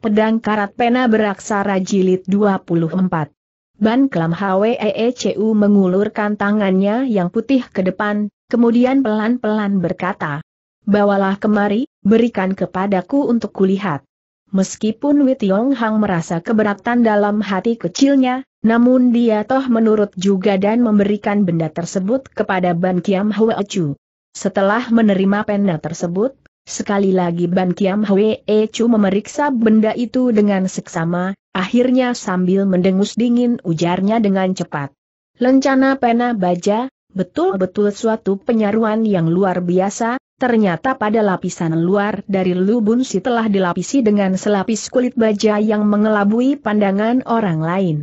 Pedang Karat Pena Beraksara Jilid 24 Ban Klam Hweecu mengulurkan tangannya yang putih ke depan, kemudian pelan-pelan berkata, Bawalah kemari, berikan kepadaku untuk kulihat. Meskipun Wit Yong Hang merasa keberatan dalam hati kecilnya, namun dia toh menurut juga dan memberikan benda tersebut kepada Ban Kiam Hweecu. Setelah menerima pena tersebut, Sekali lagi Ban Kiam Hwe e Chu memeriksa benda itu dengan seksama, akhirnya sambil mendengus dingin ujarnya dengan cepat. Lencana pena baja, betul-betul suatu penyaruan yang luar biasa, ternyata pada lapisan luar dari lubun si telah dilapisi dengan selapis kulit baja yang mengelabui pandangan orang lain.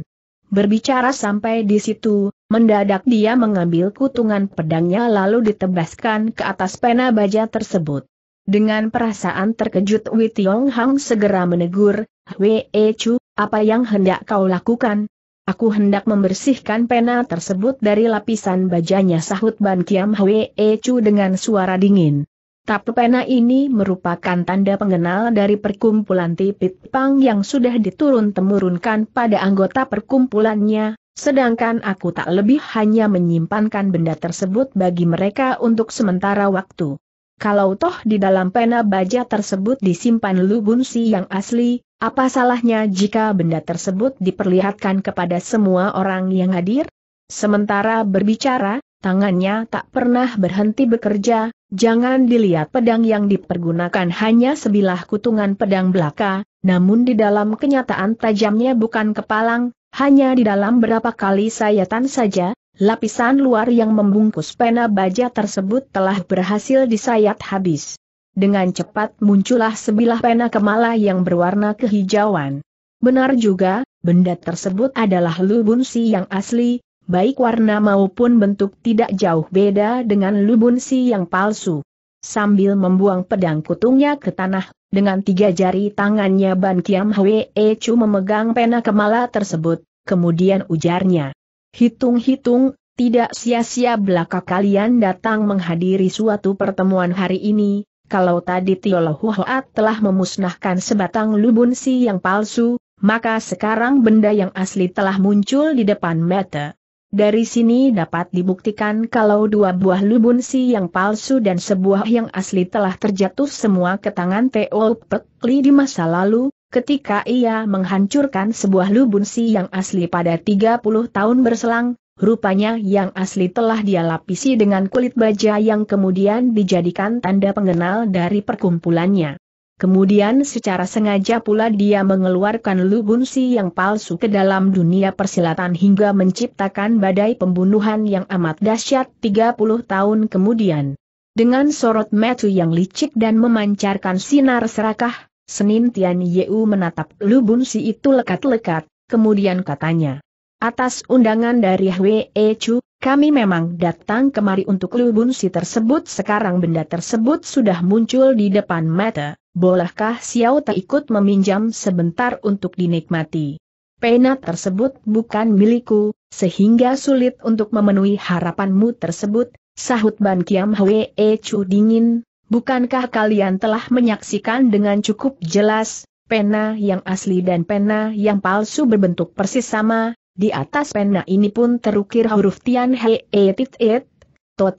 Berbicara sampai di situ, mendadak dia mengambil kutungan pedangnya lalu ditebaskan ke atas pena baja tersebut. Dengan perasaan terkejut Wei Tiong Hang segera menegur, Wei e Chu, apa yang hendak kau lakukan? Aku hendak membersihkan pena tersebut dari lapisan bajanya sahut Ban Kiam Wei e Chu dengan suara dingin. Tapi pena ini merupakan tanda pengenal dari perkumpulan Tipit Pang yang sudah diturun-temurunkan pada anggota perkumpulannya, sedangkan aku tak lebih hanya menyimpankan benda tersebut bagi mereka untuk sementara waktu. Kalau toh di dalam pena baja tersebut disimpan si yang asli, apa salahnya jika benda tersebut diperlihatkan kepada semua orang yang hadir? Sementara berbicara, tangannya tak pernah berhenti bekerja, jangan dilihat pedang yang dipergunakan hanya sebilah kutungan pedang belaka, namun di dalam kenyataan tajamnya bukan kepalang, hanya di dalam berapa kali sayatan saja, Lapisan luar yang membungkus pena baja tersebut telah berhasil disayat habis. Dengan cepat muncullah sebilah pena kemala yang berwarna kehijauan. Benar juga, benda tersebut adalah lubunsi yang asli, baik warna maupun bentuk tidak jauh beda dengan lubunsi yang palsu. Sambil membuang pedang kutungnya ke tanah, dengan tiga jari tangannya Ban Kiam Hwee Chu memegang pena kemala tersebut, kemudian ujarnya. Hitung-hitung, tidak sia-sia belaka kalian datang menghadiri suatu pertemuan hari ini, kalau tadi Lohuhoat telah memusnahkan sebatang lubun si yang palsu, maka sekarang benda yang asli telah muncul di depan mata. Dari sini dapat dibuktikan kalau dua buah lubun si yang palsu dan sebuah yang asli telah terjatuh semua ke tangan Teo Pekli di masa lalu, Ketika ia menghancurkan sebuah lubunsi yang asli pada 30 tahun berselang, rupanya yang asli telah dia lapisi dengan kulit baja yang kemudian dijadikan tanda pengenal dari perkumpulannya. Kemudian secara sengaja pula dia mengeluarkan lubunsi yang palsu ke dalam dunia persilatan hingga menciptakan badai pembunuhan yang amat dahsyat 30 tahun kemudian. Dengan sorot metu yang licik dan memancarkan sinar serakah, Senin Tian Yeu menatap Lu Si itu lekat-lekat, kemudian katanya. Atas undangan dari Hwe Chu, kami memang datang kemari untuk Lu Si tersebut sekarang benda tersebut sudah muncul di depan mata, bolehkah Xiao Te ikut meminjam sebentar untuk dinikmati? Pena tersebut bukan milikku, sehingga sulit untuk memenuhi harapanmu tersebut, sahut Ban Kiam Hwe Chu dingin, Bukankah kalian telah menyaksikan dengan cukup jelas, pena yang asli dan pena yang palsu berbentuk persis sama, di atas pena ini pun terukir huruf Tian He Etit Et,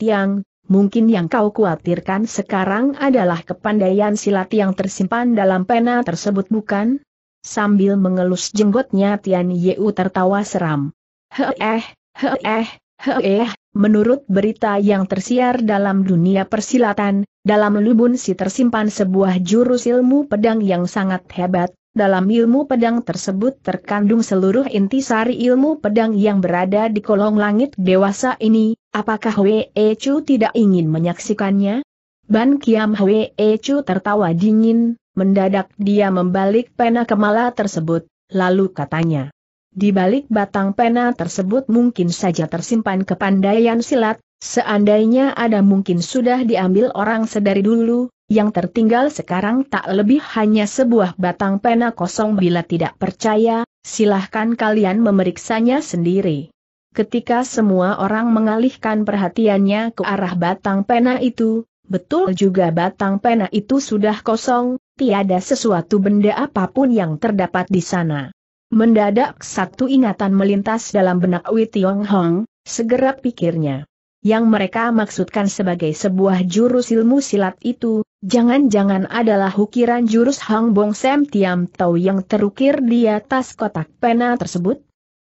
Yang, mungkin yang kau khawatirkan sekarang adalah kepandaian silat yang tersimpan dalam pena tersebut bukan? Sambil mengelus jenggotnya Tian Yeu tertawa seram. He eh, he eh, eh, he eh. menurut berita yang tersiar dalam dunia persilatan, dalam lubun si tersimpan sebuah jurus ilmu pedang yang sangat hebat, dalam ilmu pedang tersebut terkandung seluruh intisari ilmu pedang yang berada di kolong langit dewasa ini, apakah Wei Chu tidak ingin menyaksikannya? Ban Kiam Wei Chu tertawa dingin, mendadak dia membalik pena kemala tersebut, lalu katanya. Di balik batang pena tersebut mungkin saja tersimpan kepandaian silat, Seandainya ada mungkin sudah diambil orang sedari dulu, yang tertinggal sekarang tak lebih hanya sebuah batang pena kosong bila tidak percaya, silahkan kalian memeriksanya sendiri. Ketika semua orang mengalihkan perhatiannya ke arah batang pena itu, betul juga batang pena itu sudah kosong, tiada sesuatu benda apapun yang terdapat di sana. Mendadak satu ingatan melintas dalam benak Wei Tiong Hong, segera pikirnya. Yang mereka maksudkan sebagai sebuah jurus ilmu silat itu, jangan-jangan adalah ukiran jurus Hang Bong Sam Tiam Tau yang terukir di atas kotak pena tersebut?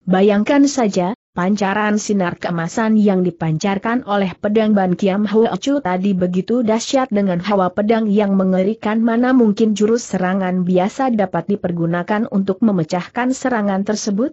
Bayangkan saja, pancaran sinar keemasan yang dipancarkan oleh pedang Ban Kiam Hua tadi begitu dahsyat dengan hawa pedang yang mengerikan mana mungkin jurus serangan biasa dapat dipergunakan untuk memecahkan serangan tersebut?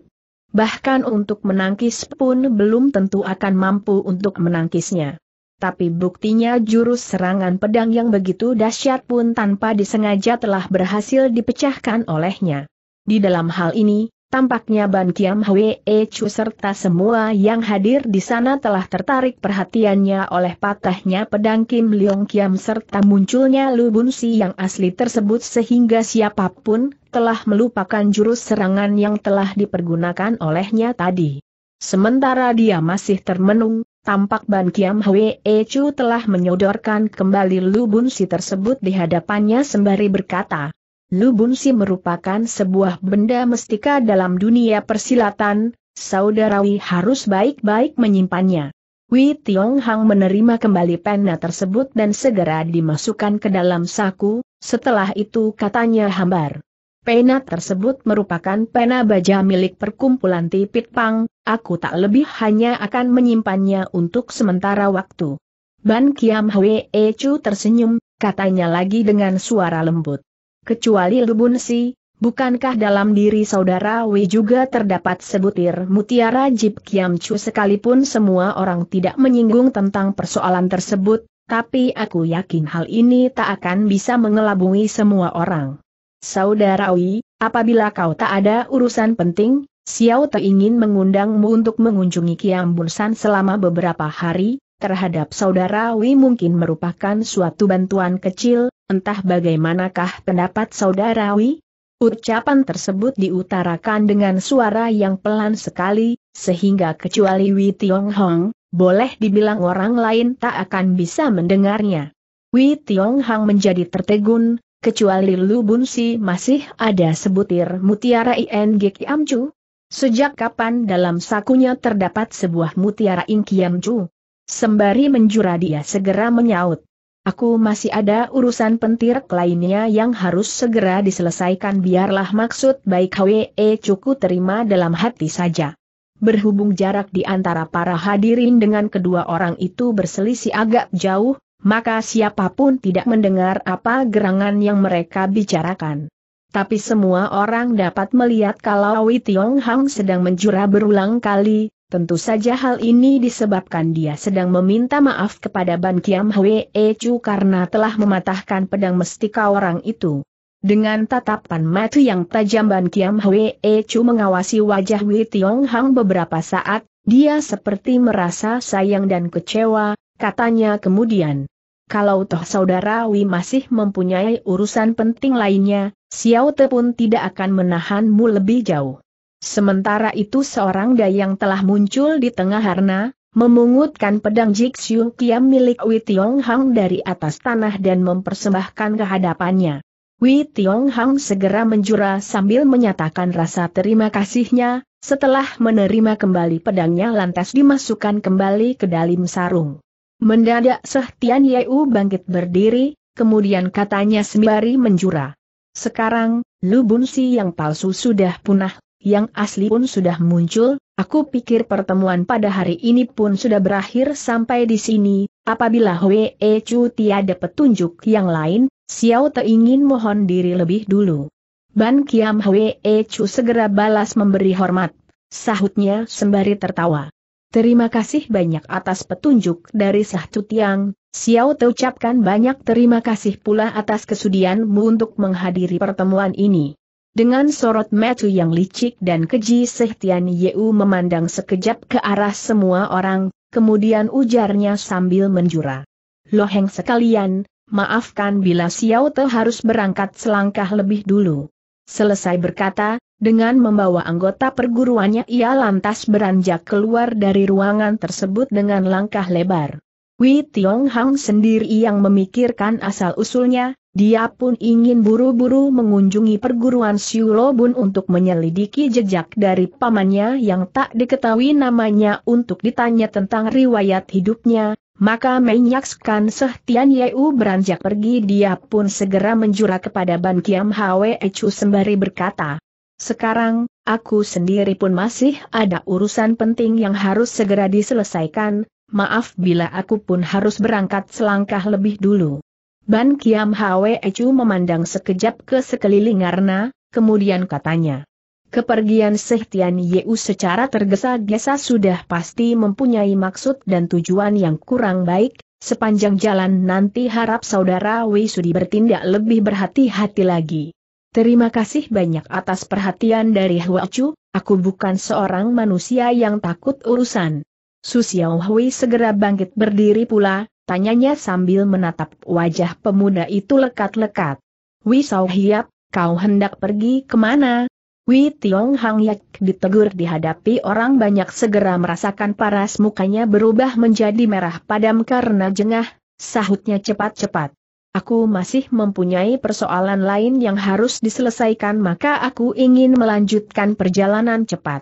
bahkan untuk menangkis pun belum tentu akan mampu untuk menangkisnya. Tapi buktinya jurus serangan pedang yang begitu dahsyat pun tanpa disengaja telah berhasil dipecahkan olehnya. Di dalam hal ini, Tampaknya Ban Kiam Hwe Chu serta semua yang hadir di sana telah tertarik perhatiannya oleh patahnya pedang Kim Leong Kiam serta munculnya Lu Bun Si yang asli tersebut sehingga siapapun telah melupakan jurus serangan yang telah dipergunakan olehnya tadi. Sementara dia masih termenung, tampak Ban Kiam Hwe Chu telah menyodorkan kembali Lu Bun Si tersebut di hadapannya sembari berkata, Lubunsi merupakan sebuah benda mestika dalam dunia persilatan, saudarawi harus baik-baik menyimpannya. Wei Tiong Hang menerima kembali pena tersebut dan segera dimasukkan ke dalam saku, setelah itu katanya hambar. Pena tersebut merupakan pena baja milik perkumpulan Tipit Pang, aku tak lebih hanya akan menyimpannya untuk sementara waktu. Ban Kiam Hwee Chu tersenyum, katanya lagi dengan suara lembut kecuali Lubun Si, bukankah dalam diri saudara Wei juga terdapat sebutir mutiara Jip Kiam Chu sekalipun semua orang tidak menyinggung tentang persoalan tersebut, tapi aku yakin hal ini tak akan bisa mengelabungi semua orang. Saudara Wei, apabila kau tak ada urusan penting, Xiao Te ingin mengundangmu untuk mengunjungi Kiam San selama beberapa hari, terhadap saudara Wei mungkin merupakan suatu bantuan kecil, Entah bagaimanakah pendapat saudarawi? Ucapan tersebut diutarakan dengan suara yang pelan sekali, sehingga kecuali Wei Tiong Hong, boleh dibilang orang lain tak akan bisa mendengarnya. Wei Tiong Hong menjadi tertegun, kecuali Lu Bun Si masih ada sebutir mutiara ING Kiam Chu. Sejak kapan dalam sakunya terdapat sebuah mutiara ING Kiam Chu? Sembari menjura dia segera menyaut. Aku masih ada urusan pentir lainnya yang harus segera diselesaikan biarlah maksud baik HWE e cukup terima dalam hati saja. Berhubung jarak di antara para hadirin dengan kedua orang itu berselisih agak jauh, maka siapapun tidak mendengar apa gerangan yang mereka bicarakan. Tapi semua orang dapat melihat kalau Wei Tiong Hang sedang menjura berulang kali, Tentu saja hal ini disebabkan dia sedang meminta maaf kepada Ban Kiam Hwee Chu karena telah mematahkan pedang mestika orang itu. Dengan tatapan mata yang tajam Ban Kiam Hwee Chu mengawasi wajah Wei Tiong Hang beberapa saat, dia seperti merasa sayang dan kecewa, katanya kemudian. Kalau toh saudara Wei masih mempunyai urusan penting lainnya, Xiao Te pun tidak akan menahanmu lebih jauh. Sementara itu seorang dayang telah muncul di tengah harna, memungutkan pedang Jixiu Kiam milik Wei Tiong Hang dari atas tanah dan mempersembahkan kehadapannya. Wei Tiong Hang segera menjura sambil menyatakan rasa terima kasihnya, setelah menerima kembali pedangnya lantas dimasukkan kembali ke dalam sarung. Mendadak Seh Tian Yeu bangkit berdiri, kemudian katanya sembari menjura. Sekarang, Lu Si yang palsu sudah punah yang asli pun sudah muncul, aku pikir pertemuan pada hari ini pun sudah berakhir sampai di sini, apabila Hwe Chu tiada petunjuk yang lain, Xiao Te ingin mohon diri lebih dulu. Ban Kiam Hwe Chu segera balas memberi hormat, sahutnya sembari tertawa. Terima kasih banyak atas petunjuk dari Sahtu Tiang, Xiao Te ucapkan banyak terima kasih pula atas kesudianmu untuk menghadiri pertemuan ini. Dengan sorot metu yang licik dan keji Sehtian Yeu memandang sekejap ke arah semua orang, kemudian ujarnya sambil menjura. Loheng sekalian, maafkan bila Xiao Te harus berangkat selangkah lebih dulu. Selesai berkata, dengan membawa anggota perguruannya ia lantas beranjak keluar dari ruangan tersebut dengan langkah lebar. Wei Tiong Hang sendiri yang memikirkan asal-usulnya, dia pun ingin buru-buru mengunjungi perguruan Siulobun untuk menyelidiki jejak dari pamannya yang tak diketahui namanya untuk ditanya tentang riwayat hidupnya, maka menyaksikan Seh Tian Yeu beranjak pergi dia pun segera menjura kepada Ban Kiam Hwe Chu sembari berkata, Sekarang, aku sendiri pun masih ada urusan penting yang harus segera diselesaikan, maaf bila aku pun harus berangkat selangkah lebih dulu. Ban Kiam Hwe Chu memandang sekejap ke sekeliling karena, kemudian katanya. Kepergian Sehtian Yeu secara tergesa-gesa sudah pasti mempunyai maksud dan tujuan yang kurang baik, sepanjang jalan nanti harap saudara Wei Sudi bertindak lebih berhati-hati lagi. Terima kasih banyak atas perhatian dari Chu. aku bukan seorang manusia yang takut urusan. Su Hui segera bangkit berdiri pula, Tanyanya sambil menatap wajah pemuda itu lekat-lekat. Wisau Hiap, kau hendak pergi kemana? Wi Tiong Hang Yak ditegur dihadapi orang banyak segera merasakan paras mukanya berubah menjadi merah padam karena jengah, sahutnya cepat-cepat. Aku masih mempunyai persoalan lain yang harus diselesaikan maka aku ingin melanjutkan perjalanan cepat.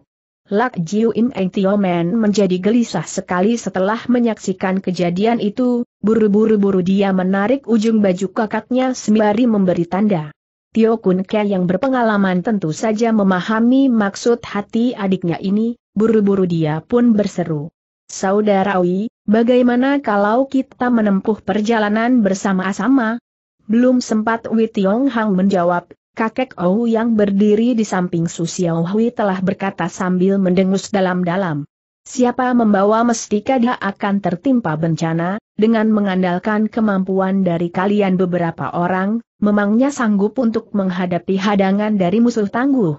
Lak Jiu Im Eng Tio Men menjadi gelisah sekali setelah menyaksikan kejadian itu, buru-buru-buru dia menarik ujung baju kakaknya sembari memberi tanda. Tio Kun Ke yang berpengalaman tentu saja memahami maksud hati adiknya ini, buru-buru dia pun berseru. Saudarawi, bagaimana kalau kita menempuh perjalanan bersama-sama? Belum sempat Tiong Hang menjawab, Kakek Ou yang berdiri di samping Su Xiao telah berkata sambil mendengus dalam-dalam. Siapa membawa mestika dia akan tertimpa bencana, dengan mengandalkan kemampuan dari kalian beberapa orang, memangnya sanggup untuk menghadapi hadangan dari musuh tangguh.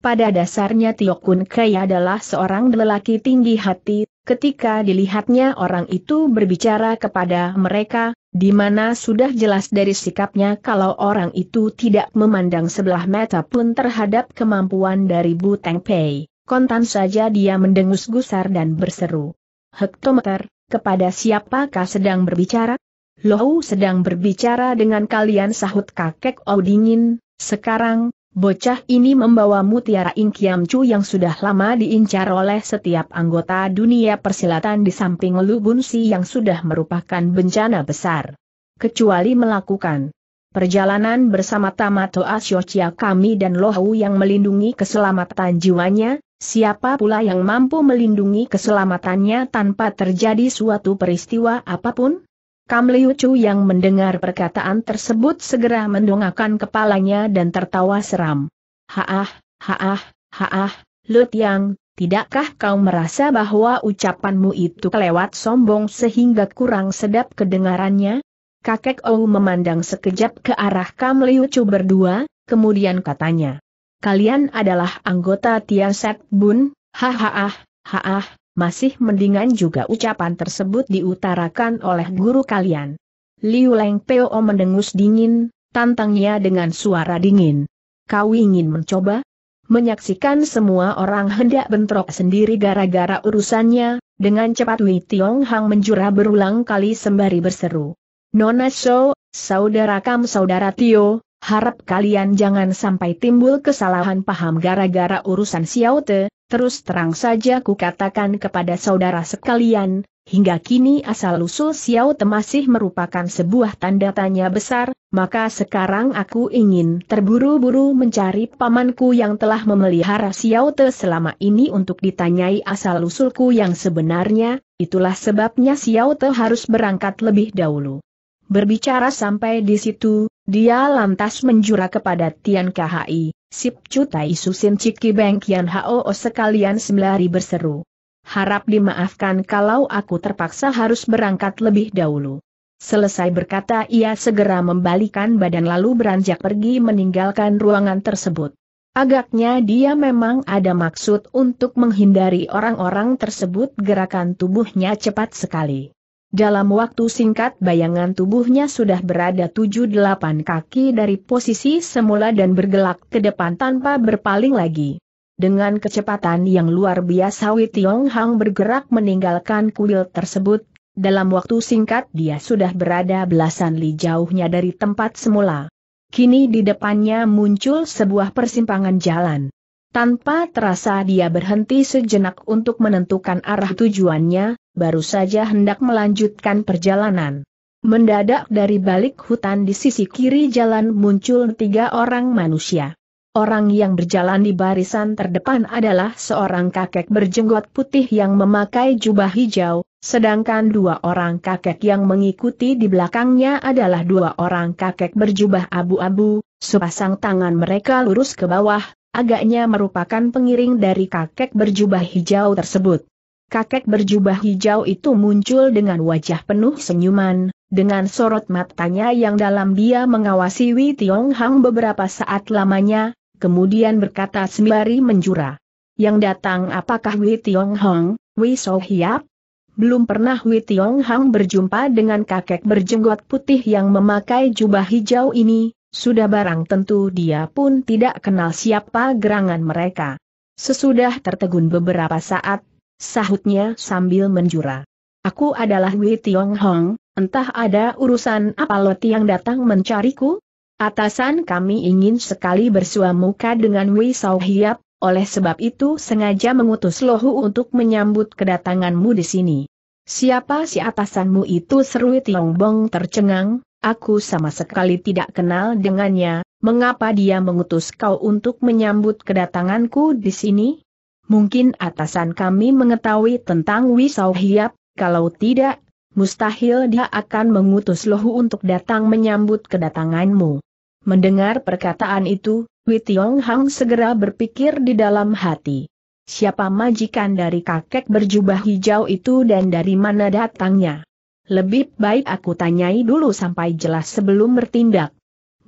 Pada dasarnya Tio Kun Kei adalah seorang lelaki tinggi hati, ketika dilihatnya orang itu berbicara kepada mereka, di mana sudah jelas dari sikapnya kalau orang itu tidak memandang sebelah mata pun terhadap kemampuan dari Bu Buteng Pei, kontan saja dia mendengus gusar dan berseru. Hektometer, kepada siapakah sedang berbicara? Lohu sedang berbicara dengan kalian sahut kakek Odingin, sekarang, Bocah ini membawa mutiara Inkiamcu yang sudah lama diincar oleh setiap anggota dunia persilatan di samping Si yang sudah merupakan bencana besar. Kecuali melakukan perjalanan bersama Tamato Asyocia kami dan Lohu yang melindungi keselamatan jiwanya, siapa pula yang mampu melindungi keselamatannya tanpa terjadi suatu peristiwa apapun? Kam Liu Chu yang mendengar perkataan tersebut segera mendongakkan kepalanya dan tertawa seram. Haah, haah, haah, Lut Yang, tidakkah kau merasa bahwa ucapanmu itu kelewat sombong sehingga kurang sedap kedengarannya? Kakek Ou memandang sekejap ke arah Kam Liu Chu berdua, kemudian katanya. Kalian adalah anggota Tiaset Bun, Haah, haah, masih mendingan juga ucapan tersebut diutarakan oleh guru kalian. Liu Leng Peo mendengus dingin, tantangnya dengan suara dingin. Kau ingin mencoba? Menyaksikan semua orang hendak bentrok sendiri gara-gara urusannya, dengan cepat Wei Tiong Hang menjura berulang kali sembari berseru. Nona So, saudara kam saudara Tio, harap kalian jangan sampai timbul kesalahan paham gara-gara urusan Xiao Te, terus terang saja kukatakan kepada saudara sekalian, hingga kini asal-usul Xiao Te masih merupakan sebuah tanda tanya besar, maka sekarang aku ingin terburu-buru mencari pamanku yang telah memelihara Xiao Te selama ini untuk ditanyai asal-usulku yang sebenarnya, itulah sebabnya Xiao Te harus berangkat lebih dahulu. Berbicara sampai di situ, dia lantas menjura kepada Tian KHI, Sip Cutai Susin Ciki Beng Kian o oh sekalian sembelari berseru. Harap dimaafkan kalau aku terpaksa harus berangkat lebih dahulu. Selesai berkata ia segera membalikan badan lalu beranjak pergi meninggalkan ruangan tersebut. Agaknya dia memang ada maksud untuk menghindari orang-orang tersebut gerakan tubuhnya cepat sekali. Dalam waktu singkat bayangan tubuhnya sudah berada tujuh delapan kaki dari posisi semula dan bergelak ke depan tanpa berpaling lagi. Dengan kecepatan yang luar biasa Wei Tiong Hang bergerak meninggalkan kuil tersebut, dalam waktu singkat dia sudah berada belasan li jauhnya dari tempat semula. Kini di depannya muncul sebuah persimpangan jalan. Tanpa terasa dia berhenti sejenak untuk menentukan arah tujuannya, baru saja hendak melanjutkan perjalanan. Mendadak dari balik hutan di sisi kiri jalan muncul tiga orang manusia. Orang yang berjalan di barisan terdepan adalah seorang kakek berjenggot putih yang memakai jubah hijau, sedangkan dua orang kakek yang mengikuti di belakangnya adalah dua orang kakek berjubah abu-abu, sepasang tangan mereka lurus ke bawah, agaknya merupakan pengiring dari kakek berjubah hijau tersebut. Kakek berjubah hijau itu muncul dengan wajah penuh senyuman, dengan sorot matanya yang dalam dia mengawasi Wei Tiong Hang beberapa saat lamanya, kemudian berkata sembari menjura. Yang datang apakah Wei Tiong Hang, Wei So Hiap? Belum pernah Wei Tiong Hang berjumpa dengan kakek berjenggot putih yang memakai jubah hijau ini, sudah barang tentu dia pun tidak kenal siapa gerangan mereka. Sesudah tertegun beberapa saat, sahutnya sambil menjura. Aku adalah Wei Tiong Hong, entah ada urusan apa Loti yang datang mencariku? Atasan kami ingin sekali bersua muka dengan Wei Sao Hiap, oleh sebab itu sengaja mengutus Lohu untuk menyambut kedatanganmu di sini. Siapa si atasanmu itu seru Tiong Bong tercengang, Aku sama sekali tidak kenal dengannya, mengapa dia mengutus kau untuk menyambut kedatanganku di sini? Mungkin atasan kami mengetahui tentang Wisau Hiap, kalau tidak, mustahil dia akan mengutus Lohu untuk datang menyambut kedatanganmu. Mendengar perkataan itu, Witiong Hang segera berpikir di dalam hati. Siapa majikan dari kakek berjubah hijau itu dan dari mana datangnya? Lebih baik aku tanyai dulu sampai jelas sebelum bertindak.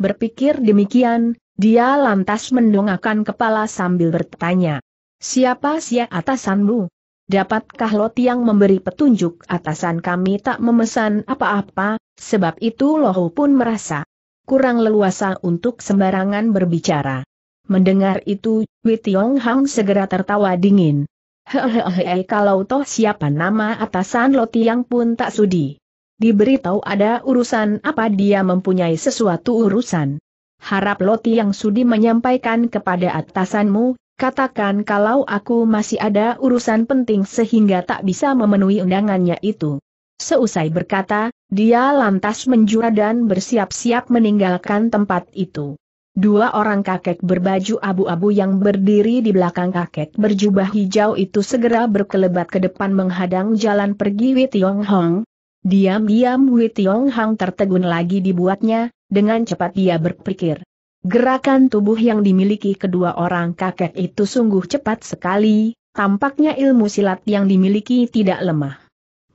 Berpikir demikian, dia lantas mendongakkan kepala sambil bertanya. Siapa sia atasanmu? Dapatkah Lot yang memberi petunjuk atasan kami tak memesan apa-apa, sebab itu Loh pun merasa kurang leluasa untuk sembarangan berbicara. Mendengar itu, Wei Tiong Hang segera tertawa dingin. Hehehe kalau toh siapa nama atasan Loti yang pun tak sudi. Diberitahu ada urusan apa dia mempunyai sesuatu urusan. Harap Loti yang sudi menyampaikan kepada atasanmu, katakan kalau aku masih ada urusan penting sehingga tak bisa memenuhi undangannya itu. Seusai berkata, dia lantas menjura dan bersiap-siap meninggalkan tempat itu. Dua orang kakek berbaju abu-abu yang berdiri di belakang kakek berjubah hijau itu segera berkelebat ke depan menghadang jalan pergi Wei Tiong Hong. Diam-diam Wei Tiong Hong tertegun lagi dibuatnya, dengan cepat dia berpikir. Gerakan tubuh yang dimiliki kedua orang kakek itu sungguh cepat sekali, tampaknya ilmu silat yang dimiliki tidak lemah.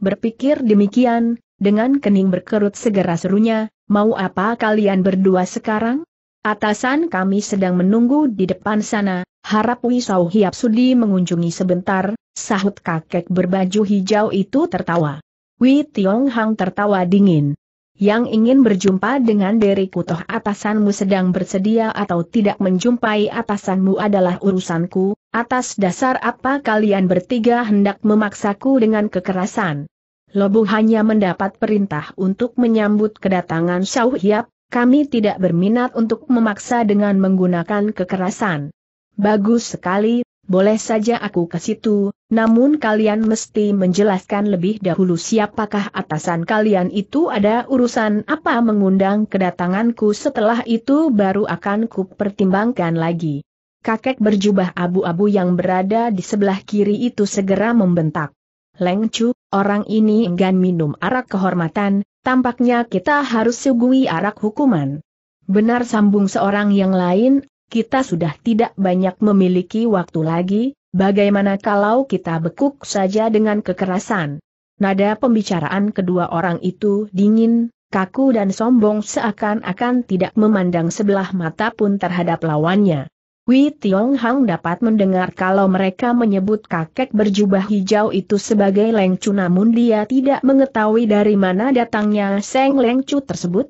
Berpikir demikian, dengan kening berkerut segera serunya, mau apa kalian berdua sekarang? Atasan kami sedang menunggu di depan sana, harap Wisau Hiap Sudi mengunjungi sebentar, sahut kakek berbaju hijau itu tertawa. Wi Tiong Hang tertawa dingin. Yang ingin berjumpa dengan diriku kutoh atasanmu sedang bersedia atau tidak menjumpai atasanmu adalah urusanku, atas dasar apa kalian bertiga hendak memaksaku dengan kekerasan. Lobu hanya mendapat perintah untuk menyambut kedatangan Shao Hiap, kami tidak berminat untuk memaksa dengan menggunakan kekerasan. Bagus sekali, boleh saja aku ke situ, namun kalian mesti menjelaskan lebih dahulu siapakah atasan kalian itu ada urusan apa mengundang kedatanganku setelah itu baru akan kupertimbangkan lagi. Kakek berjubah abu-abu yang berada di sebelah kiri itu segera membentak. Lengcu, orang ini enggan minum arak kehormatan, Tampaknya kita harus sugui arak hukuman. Benar sambung seorang yang lain, kita sudah tidak banyak memiliki waktu lagi, bagaimana kalau kita bekuk saja dengan kekerasan. Nada pembicaraan kedua orang itu dingin, kaku dan sombong seakan-akan tidak memandang sebelah mata pun terhadap lawannya. Wei Tiong Hang dapat mendengar kalau mereka menyebut kakek berjubah hijau itu sebagai Leng Chu namun dia tidak mengetahui dari mana datangnya Seng Leng Chu tersebut.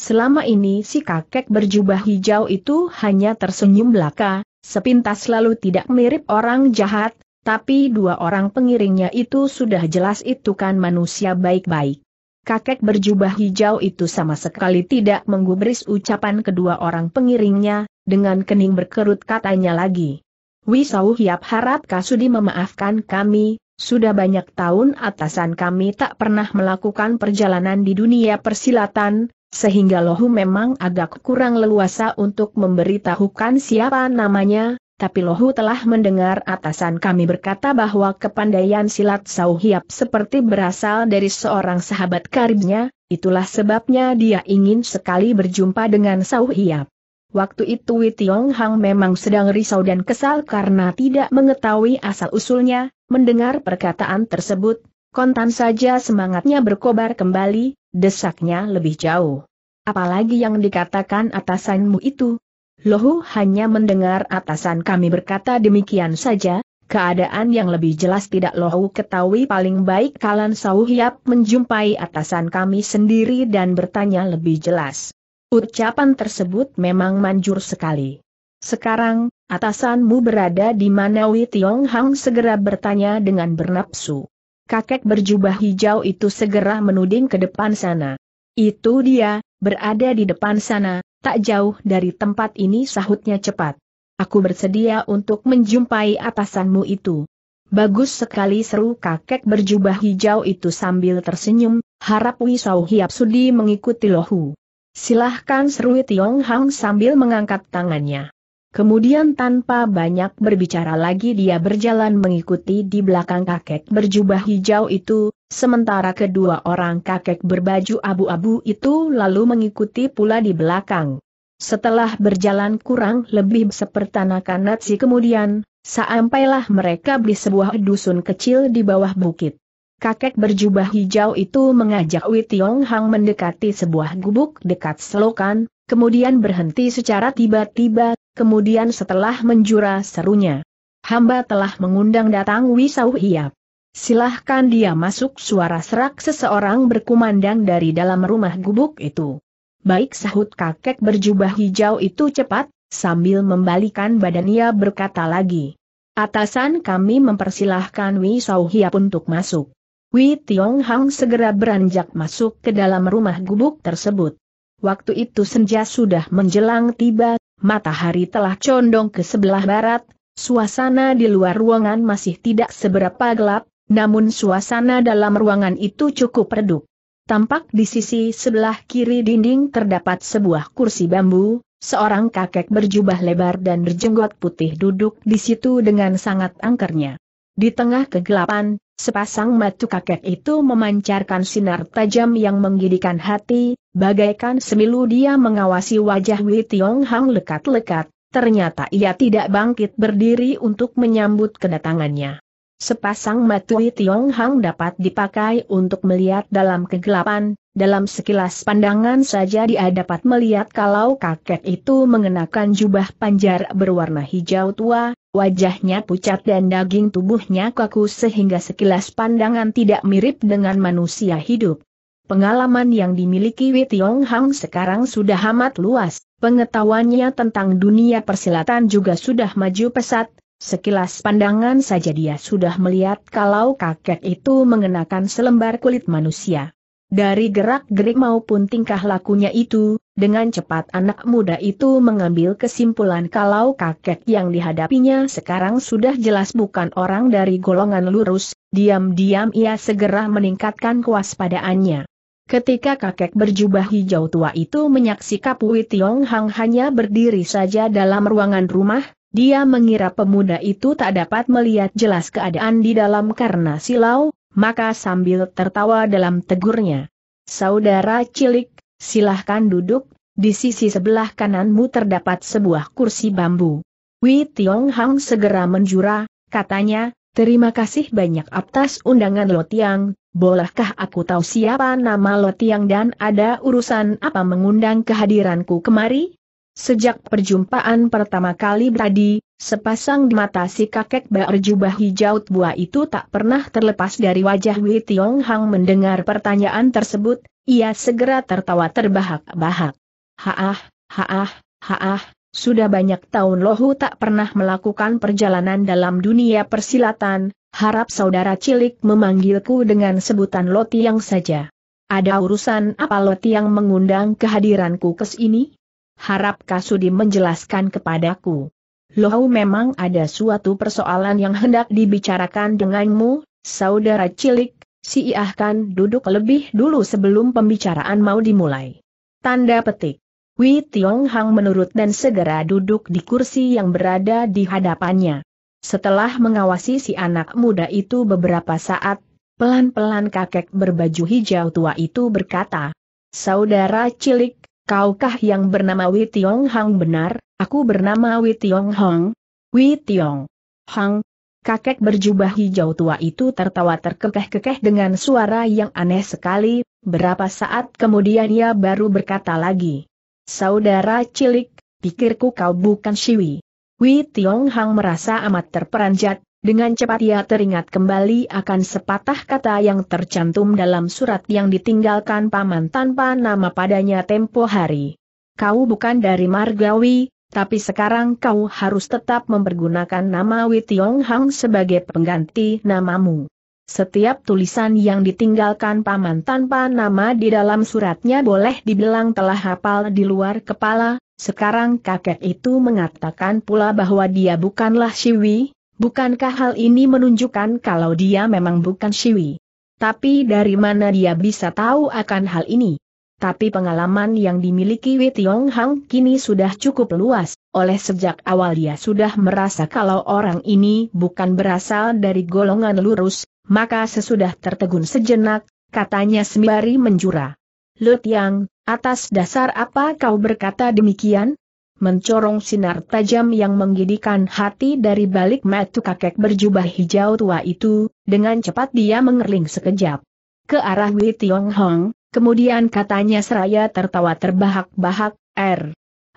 Selama ini si kakek berjubah hijau itu hanya tersenyum belaka, sepintas lalu tidak mirip orang jahat, tapi dua orang pengiringnya itu sudah jelas itu kan manusia baik-baik kakek berjubah hijau itu sama sekali tidak menggubris ucapan kedua orang pengiringnya, dengan kening berkerut katanya lagi. Wisau Hiap harap Kasudi memaafkan kami, sudah banyak tahun atasan kami tak pernah melakukan perjalanan di dunia persilatan, sehingga lohu memang agak kurang leluasa untuk memberitahukan siapa namanya, tapi Lohu telah mendengar atasan kami berkata bahwa kepandaian silat Sauhiap seperti berasal dari seorang sahabat karibnya, itulah sebabnya dia ingin sekali berjumpa dengan Sauhiap. Waktu itu Witiong Hang memang sedang risau dan kesal karena tidak mengetahui asal-usulnya, mendengar perkataan tersebut, kontan saja semangatnya berkobar kembali, desaknya lebih jauh. Apalagi yang dikatakan atasanmu itu, Lohu hanya mendengar atasan kami berkata demikian saja, keadaan yang lebih jelas tidak Lohu ketahui paling baik kalan Sauhiap menjumpai atasan kami sendiri dan bertanya lebih jelas. Ucapan tersebut memang manjur sekali. Sekarang, atasanmu berada di mana Wei Tiong Hang segera bertanya dengan bernapsu. Kakek berjubah hijau itu segera menuding ke depan sana. Itu dia, berada di depan sana, tak jauh dari tempat ini sahutnya cepat. Aku bersedia untuk menjumpai atasanmu itu. Bagus sekali seru kakek berjubah hijau itu sambil tersenyum, harap Wisau Hiap Sudi mengikuti lohu. Silahkan seru Tiong Hang sambil mengangkat tangannya. Kemudian tanpa banyak berbicara lagi dia berjalan mengikuti di belakang kakek berjubah hijau itu, Sementara kedua orang kakek berbaju abu-abu itu lalu mengikuti pula di belakang. Setelah berjalan kurang lebih sepertanakan natsi kemudian, sampailah mereka di sebuah dusun kecil di bawah bukit. Kakek berjubah hijau itu mengajak Wei Tiong Hang mendekati sebuah gubuk dekat selokan, kemudian berhenti secara tiba-tiba, kemudian setelah menjura serunya. Hamba telah mengundang datang Wisau Hiap. Silahkan dia masuk suara serak seseorang berkumandang dari dalam rumah gubuk itu. Baik sahut kakek berjubah hijau itu cepat, sambil membalikan badannya berkata lagi. Atasan kami mempersilahkan Wi Sau Hiap untuk masuk. Wi Tiong Hang segera beranjak masuk ke dalam rumah gubuk tersebut. Waktu itu senja sudah menjelang tiba, matahari telah condong ke sebelah barat, suasana di luar ruangan masih tidak seberapa gelap, namun suasana dalam ruangan itu cukup redup. Tampak di sisi sebelah kiri dinding terdapat sebuah kursi bambu, seorang kakek berjubah lebar dan berjenggot putih duduk di situ dengan sangat angkernya. Di tengah kegelapan, sepasang mata kakek itu memancarkan sinar tajam yang menggidikan hati, bagaikan semilu dia mengawasi wajah Wei Tiong Hang lekat-lekat, ternyata ia tidak bangkit berdiri untuk menyambut kedatangannya. Sepasang matui Tiong Hang dapat dipakai untuk melihat dalam kegelapan, dalam sekilas pandangan saja dia dapat melihat kalau kakek itu mengenakan jubah panjar berwarna hijau tua, wajahnya pucat dan daging tubuhnya kaku sehingga sekilas pandangan tidak mirip dengan manusia hidup. Pengalaman yang dimiliki Wei Tiong Hang sekarang sudah amat luas, pengetahuannya tentang dunia persilatan juga sudah maju pesat, Sekilas pandangan saja dia sudah melihat kalau kakek itu mengenakan selembar kulit manusia. Dari gerak-gerik maupun tingkah lakunya itu, dengan cepat anak muda itu mengambil kesimpulan kalau kakek yang dihadapinya sekarang sudah jelas bukan orang dari golongan lurus, diam-diam ia segera meningkatkan kewaspadaannya. Ketika kakek berjubah hijau tua itu menyaksikan Kapui Tiong Hang hanya berdiri saja dalam ruangan rumah, dia mengira pemuda itu tak dapat melihat jelas keadaan di dalam karena silau, maka sambil tertawa dalam tegurnya. Saudara cilik, silahkan duduk, di sisi sebelah kananmu terdapat sebuah kursi bambu. Wei Tiong Hang segera menjura, katanya, terima kasih banyak atas undangan Lo Tiang. bolehkah aku tahu siapa nama Lo Tiang dan ada urusan apa mengundang kehadiranku kemari? Sejak perjumpaan pertama kali tadi, sepasang mata si kakek berjubah hijau tua itu tak pernah terlepas dari wajah Wei Tiong Hang mendengar pertanyaan tersebut, ia segera tertawa terbahak-bahak. Haah, haah, haah, sudah banyak tahun Lohu tak pernah melakukan perjalanan dalam dunia persilatan, harap saudara cilik memanggilku dengan sebutan Lotiang saja. Ada urusan apa Lotiang mengundang kehadiranku ke sini? harap Kasudi menjelaskan kepadaku. Lohau memang ada suatu persoalan yang hendak dibicarakan denganmu, saudara cilik, si iahkan duduk lebih dulu sebelum pembicaraan mau dimulai. Tanda petik. Wei Tiong Hang menurut dan segera duduk di kursi yang berada di hadapannya. Setelah mengawasi si anak muda itu beberapa saat, pelan-pelan kakek berbaju hijau tua itu berkata, Saudara cilik, kaukah yang bernama Wei Tiong Hang benar, aku bernama Wei Tiong Hang? Wei Tiong Hang, kakek berjubah hijau tua itu tertawa terkekeh-kekeh dengan suara yang aneh sekali, berapa saat kemudian ia baru berkata lagi. Saudara cilik, pikirku kau bukan Siwi. Wei Tiong Hang merasa amat terperanjat, dengan cepat ia teringat kembali akan sepatah kata yang tercantum dalam surat yang ditinggalkan paman tanpa nama padanya tempo hari. Kau bukan dari Margawi, tapi sekarang kau harus tetap mempergunakan nama Witiong Hang sebagai pengganti namamu. Setiap tulisan yang ditinggalkan paman tanpa nama di dalam suratnya boleh dibilang telah hafal di luar kepala, sekarang kakek itu mengatakan pula bahwa dia bukanlah Siwi, Bukankah hal ini menunjukkan kalau dia memang bukan Siwi? Tapi dari mana dia bisa tahu akan hal ini? Tapi pengalaman yang dimiliki Wei Tiong Hang kini sudah cukup luas, oleh sejak awal dia sudah merasa kalau orang ini bukan berasal dari golongan lurus, maka sesudah tertegun sejenak, katanya sembari menjura. Lut Yang, atas dasar apa kau berkata demikian? mencorong sinar tajam yang menggidikan hati dari balik metu kakek berjubah hijau tua itu, dengan cepat dia mengerling sekejap ke arah Wei Tiong Hong, kemudian katanya seraya tertawa terbahak-bahak, R. Er,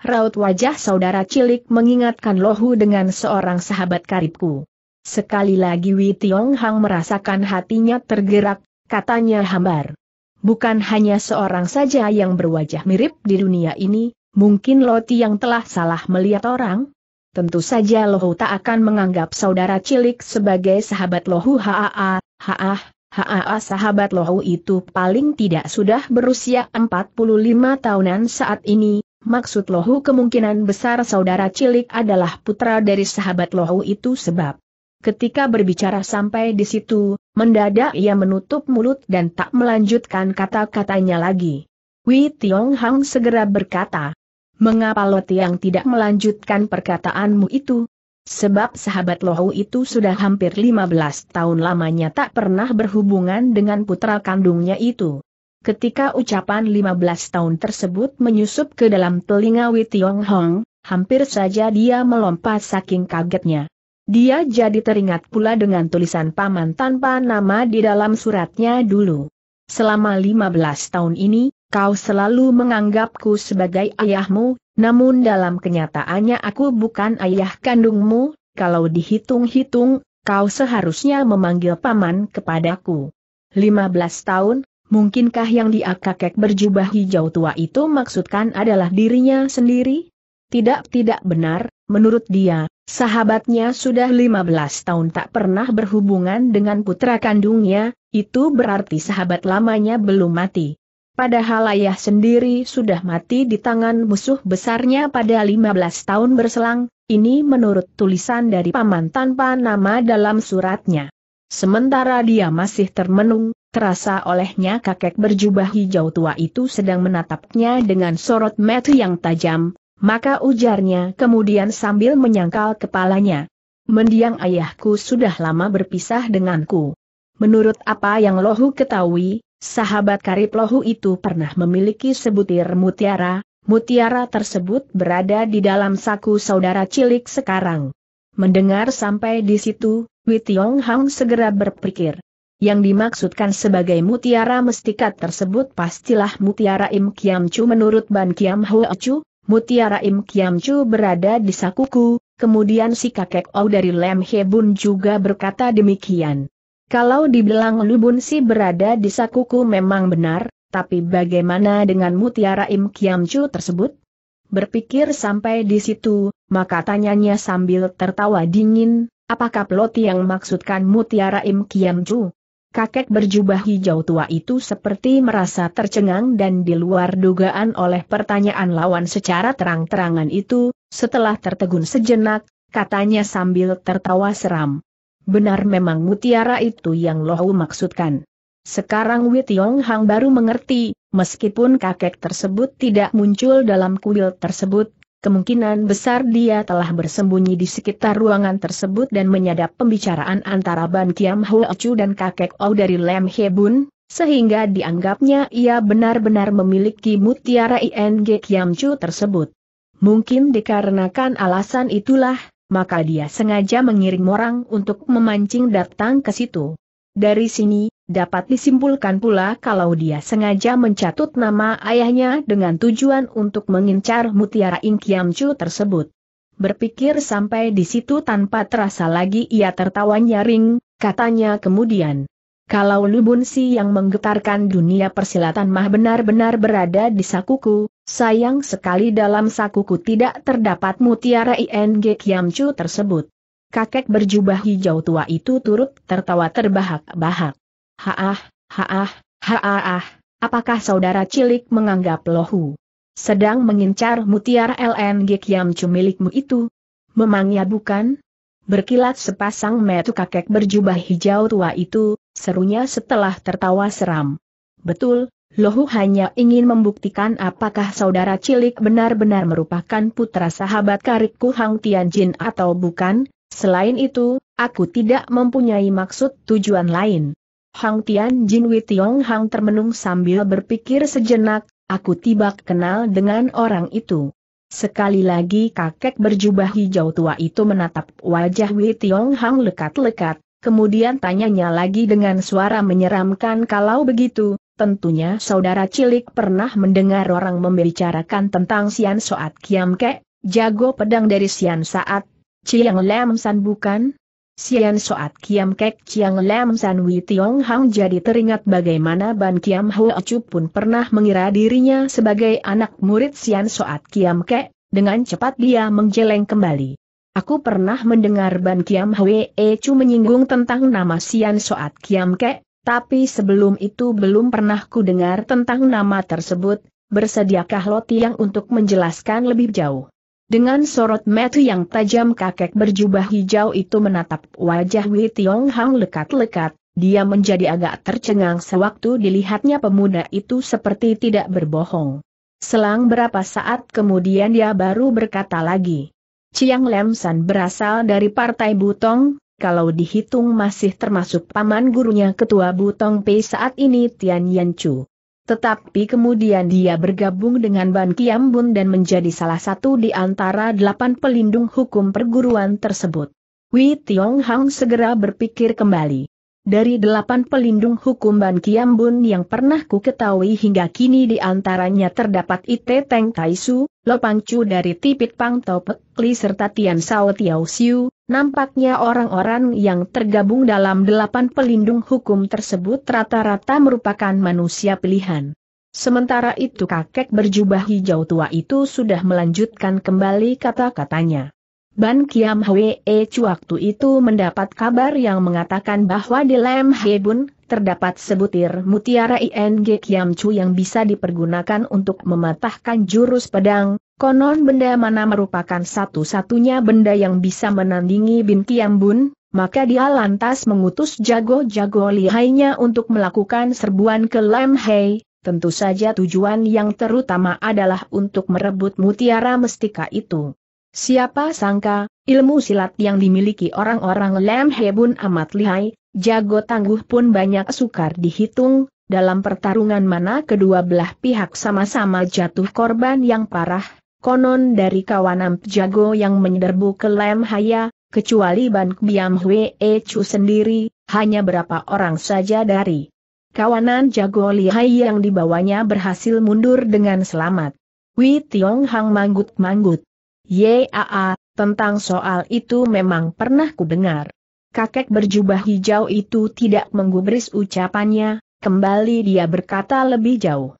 raut wajah saudara cilik mengingatkan Lohu dengan seorang sahabat karibku. Sekali lagi Wei Tiong Hong merasakan hatinya tergerak, katanya hambar. Bukan hanya seorang saja yang berwajah mirip di dunia ini, Mungkin Loti yang telah salah melihat orang? Tentu saja Lohu tak akan menganggap saudara cilik sebagai sahabat Lohu haa, haa, haa sahabat Lohu itu paling tidak sudah berusia 45 tahunan saat ini, maksud Lohu kemungkinan besar saudara cilik adalah putra dari sahabat Lohu itu sebab Ketika berbicara sampai di situ, mendadak ia menutup mulut dan tak melanjutkan kata-katanya lagi. Wei Tiong Hang segera berkata, Mengapa Lo Tiang tidak melanjutkan perkataanmu itu? Sebab sahabat Lohu itu sudah hampir 15 tahun lamanya tak pernah berhubungan dengan putra kandungnya itu. Ketika ucapan 15 tahun tersebut menyusup ke dalam telinga Wei Tiong Hong, hampir saja dia melompat saking kagetnya. Dia jadi teringat pula dengan tulisan paman tanpa nama di dalam suratnya dulu. Selama 15 tahun ini, kau selalu menganggapku sebagai ayahmu, namun dalam kenyataannya aku bukan ayah kandungmu, kalau dihitung-hitung, kau seharusnya memanggil paman kepadaku. 15 tahun, mungkinkah yang dia kakek berjubah hijau tua itu maksudkan adalah dirinya sendiri? Tidak, tidak benar, menurut dia, sahabatnya sudah 15 tahun tak pernah berhubungan dengan putra kandungnya, itu berarti sahabat lamanya belum mati. Padahal ayah sendiri sudah mati di tangan musuh besarnya pada 15 tahun berselang, ini menurut tulisan dari paman tanpa nama dalam suratnya. Sementara dia masih termenung, terasa olehnya kakek berjubah hijau tua itu sedang menatapnya dengan sorot mata yang tajam, maka ujarnya kemudian sambil menyangkal kepalanya. Mendiang ayahku sudah lama berpisah denganku. Menurut apa yang Lohu ketahui, sahabat Kariplohu itu pernah memiliki sebutir mutiara, mutiara tersebut berada di dalam saku saudara cilik sekarang. Mendengar sampai di situ, Witiong Hang segera berpikir. Yang dimaksudkan sebagai mutiara mestikat tersebut pastilah mutiara Im Kiam Chu menurut Ban Kiam Hua Chu, mutiara Im Kiam Chu berada di sakuku, kemudian si kakek Ou dari Lem Bun juga berkata demikian. Kalau dibilang si berada di sakuku memang benar, tapi bagaimana dengan mutiara Im Kiam Chu tersebut? Berpikir sampai di situ, maka tanyanya sambil tertawa dingin, apakah Ploti yang maksudkan mutiara Im Kiam Chu? Kakek berjubah hijau tua itu seperti merasa tercengang dan di luar dugaan oleh pertanyaan lawan secara terang-terangan itu, setelah tertegun sejenak, katanya sambil tertawa seram. Benar memang mutiara itu yang Lohu maksudkan. Sekarang Witiong Hang baru mengerti, meskipun kakek tersebut tidak muncul dalam kuil tersebut, kemungkinan besar dia telah bersembunyi di sekitar ruangan tersebut dan menyadap pembicaraan antara Ban Kiam Hua Chu dan kakek Ou dari Lem Hebun, sehingga dianggapnya ia benar-benar memiliki mutiara ING Kiam Chu tersebut. Mungkin dikarenakan alasan itulah, maka dia sengaja mengirim orang untuk memancing datang ke situ. Dari sini, dapat disimpulkan pula kalau dia sengaja mencatut nama ayahnya dengan tujuan untuk mengincar mutiara Ingkiamcu tersebut. Berpikir sampai di situ tanpa terasa lagi ia tertawa nyaring, katanya kemudian. Kalau Lubunsi yang menggetarkan dunia persilatan mah benar-benar berada di sakuku, Sayang sekali dalam sakuku tidak terdapat mutiara ING Kiamcu tersebut. Kakek berjubah hijau tua itu turut tertawa terbahak-bahak. Haah, haah, haah, apakah saudara cilik menganggap lohu? Sedang mengincar mutiara LNG Kiamcu milikmu itu? Memangnya bukan? Berkilat sepasang metu kakek berjubah hijau tua itu, serunya setelah tertawa seram. Betul, Lohu hanya ingin membuktikan apakah saudara cilik benar-benar merupakan putra sahabat karibku Hang Tianjin atau bukan, selain itu, aku tidak mempunyai maksud tujuan lain. Hang Tianjin Witiong Hang termenung sambil berpikir sejenak, aku tiba kenal dengan orang itu. Sekali lagi kakek berjubah hijau tua itu menatap wajah Witiong Hang lekat-lekat, kemudian tanyanya lagi dengan suara menyeramkan kalau begitu, Tentunya saudara cilik pernah mendengar orang membicarakan tentang Sian Soat Kiam Ke, jago pedang dari Sian Saat, Chiang Lam San bukan? Sian Soat Kiam Kek Chiang Lam San Wi Tiong Hang jadi teringat bagaimana Ban Kiam Ho Chu pun pernah mengira dirinya sebagai anak murid Sian Soat Kiam Kek, dengan cepat dia menjeleng kembali. Aku pernah mendengar Ban Kiam Hwe Chu menyinggung tentang nama Sian Soat Kiam Kek, tapi sebelum itu belum pernah ku dengar tentang nama tersebut, bersediakah Loti yang untuk menjelaskan lebih jauh? Dengan sorot mata yang tajam kakek berjubah hijau itu menatap wajah Wei Tiong Hang lekat-lekat, dia menjadi agak tercengang sewaktu dilihatnya pemuda itu seperti tidak berbohong. Selang berapa saat kemudian dia baru berkata lagi. Chiang Lemsan berasal dari Partai Butong, kalau dihitung masih termasuk paman gurunya ketua Butong Pei saat ini Tian Yanchu. Tetapi kemudian dia bergabung dengan Ban Kiambun dan menjadi salah satu di antara delapan pelindung hukum perguruan tersebut. Wei Tiong Hang segera berpikir kembali. Dari delapan pelindung hukum Ban Kiambun yang pernah ku ketahui hingga kini di antaranya terdapat Ite Teng Taisu, Lopangcu dari Tipit Pang Li serta Tian Sao Tiao Siu, nampaknya orang-orang yang tergabung dalam delapan pelindung hukum tersebut rata-rata merupakan manusia pilihan. Sementara itu kakek berjubah hijau tua itu sudah melanjutkan kembali kata-katanya. Ban Kiam Hwee waktu itu mendapat kabar yang mengatakan bahwa di Lem Hebun, terdapat sebutir mutiara ING Kiam Chu yang bisa dipergunakan untuk mematahkan jurus pedang, konon benda mana merupakan satu-satunya benda yang bisa menandingi Bin Kiam Bun, maka dia lantas mengutus jago-jago lihainya untuk melakukan serbuan ke Lem Hei, tentu saja tujuan yang terutama adalah untuk merebut mutiara mestika itu. Siapa sangka, ilmu silat yang dimiliki orang-orang Lam Hebun amat lihai, jago tangguh pun banyak sukar dihitung, dalam pertarungan mana kedua belah pihak sama-sama jatuh korban yang parah, konon dari kawanan jago yang menyerbu ke Lam Haya, kecuali Ban Biam Hwe E Chu sendiri, hanya berapa orang saja dari kawanan jago lihai yang dibawanya berhasil mundur dengan selamat. Wei Tiong Hang manggut-manggut. Yaa, tentang soal itu memang pernah kudengar. Kakek berjubah hijau itu tidak menggubris ucapannya, kembali dia berkata lebih jauh.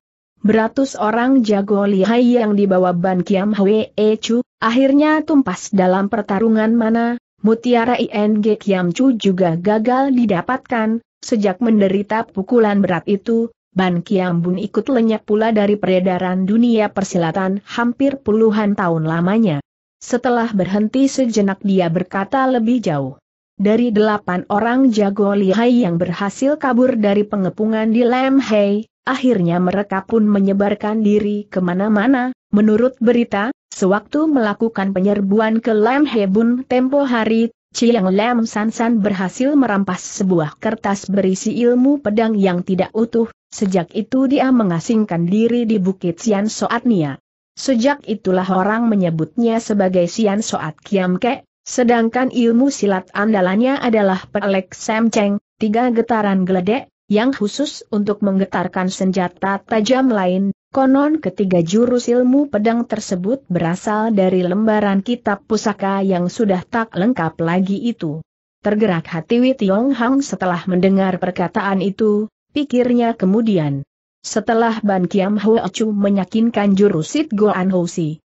Beratus orang jago lihai yang dibawa Ban Kiam Hwe e Chu, akhirnya tumpas dalam pertarungan mana, Mutiara ING Kiam Chu juga gagal didapatkan, sejak menderita pukulan berat itu, Ban Kiam ikut lenyap pula dari peredaran dunia persilatan hampir puluhan tahun lamanya. Setelah berhenti sejenak dia berkata lebih jauh. Dari delapan orang jago lihai yang berhasil kabur dari pengepungan di Hei, akhirnya mereka pun menyebarkan diri kemana-mana, menurut berita, sewaktu melakukan penyerbuan ke Hei Bun tempo hari, Chiang Lam San berhasil merampas sebuah kertas berisi ilmu pedang yang tidak utuh, Sejak itu dia mengasingkan diri di Bukit Sian Soat Nia. Sejak itulah orang menyebutnya sebagai Sian Soat Kiam Ke, sedangkan ilmu silat andalannya adalah Pelek Sam Cheng, tiga getaran geledek, yang khusus untuk menggetarkan senjata tajam lain, Konon ketiga jurus ilmu pedang tersebut berasal dari lembaran kitab pusaka yang sudah tak lengkap lagi itu. Tergerak hati Tiong Hang setelah mendengar perkataan itu, pikirnya kemudian. Setelah Ban Kiam Hoa Chu menyakinkan jurusit Goan Hosi,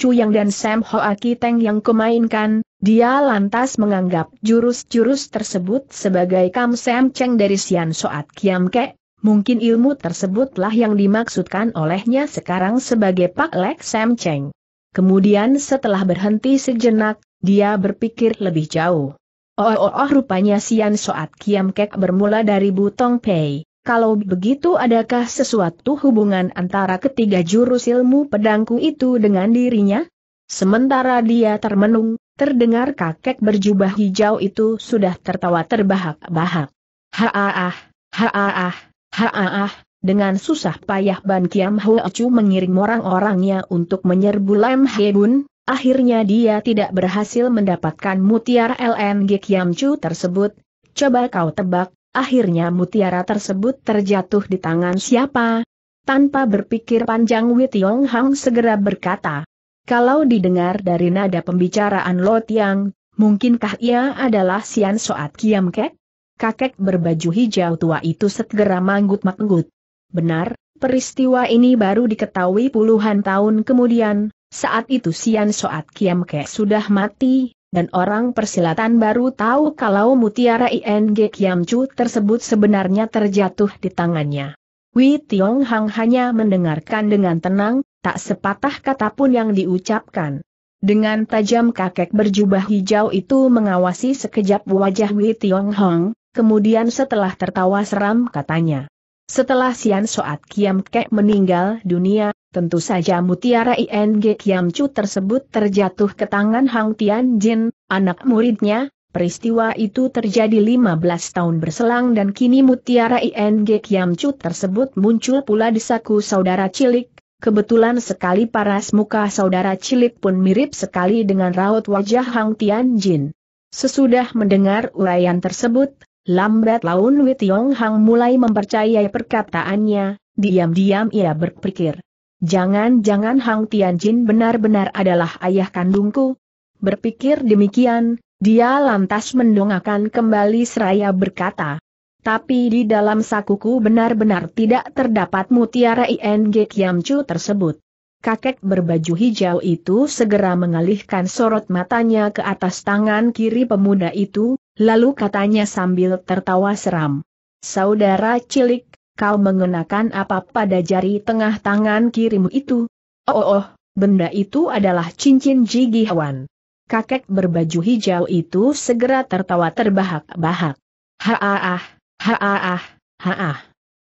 Chu Yang dan Sam Hoa Kiteng yang kemainkan, dia lantas menganggap jurus-jurus tersebut sebagai Kam Sam Cheng dari Sian Soat Kiam Ke, mungkin ilmu tersebutlah yang dimaksudkan olehnya sekarang sebagai Pak Lek Sam Cheng. Kemudian setelah berhenti sejenak, dia berpikir lebih jauh. Oh, oh, oh rupanya Sian Soat Kiam Kek bermula dari Butong Pei. Kalau begitu adakah sesuatu hubungan antara ketiga jurus ilmu pedangku itu dengan dirinya? Sementara dia termenung, terdengar kakek berjubah hijau itu sudah tertawa terbahak-bahak. Haaah, haaah, haaah, dengan susah payah Ban Kiam Hoa Chu mengiring orang-orangnya untuk menyerbu Lam Hebun, Akhirnya dia tidak berhasil mendapatkan mutiara LNG Kiamcu tersebut. Coba kau tebak, akhirnya mutiara tersebut terjatuh di tangan siapa? Tanpa berpikir panjang Witiong Hang segera berkata. Kalau didengar dari nada pembicaraan Lo Tiang, mungkinkah ia adalah Sian Soat Kiam Kek? Kakek berbaju hijau tua itu segera manggut-manggut. Benar, peristiwa ini baru diketahui puluhan tahun kemudian, saat itu Sian Soat Kiam Ke sudah mati, dan orang persilatan baru tahu kalau mutiara ING Kiam Chu tersebut sebenarnya terjatuh di tangannya. Wei Tiong Hang hanya mendengarkan dengan tenang, tak sepatah kata pun yang diucapkan. Dengan tajam kakek berjubah hijau itu mengawasi sekejap wajah Wei Tiong Hang, kemudian setelah tertawa seram katanya. Setelah Sian Soat Kiam Kek meninggal dunia, tentu saja mutiara ING Kiam Chu tersebut terjatuh ke tangan Hang Tian Jin, anak muridnya, Peristiwa itu terjadi 15 tahun berselang dan kini mutiara ING Kiam chu tersebut muncul pula di saku saudara cilik. Kebetulan sekali paras muka saudara cilik pun mirip sekali dengan raut wajah Hang tian jin. Sesudah mendengar uraian tersebut, Lambat laun Witiong Hang mulai mempercayai perkataannya, diam-diam ia berpikir. Jangan-jangan Hang Tianjin benar-benar adalah ayah kandungku. Berpikir demikian, dia lantas mendongakkan kembali seraya berkata. Tapi di dalam sakuku benar-benar tidak terdapat mutiara ING Kiamcu tersebut. Kakek berbaju hijau itu segera mengalihkan sorot matanya ke atas tangan kiri pemuda itu, Lalu katanya sambil tertawa seram. Saudara cilik, kau mengenakan apa pada jari tengah tangan kirimu itu? Oh, oh, oh benda itu adalah cincin Jigi Kakek berbaju hijau itu segera tertawa terbahak-bahak. Haah, haah, haah.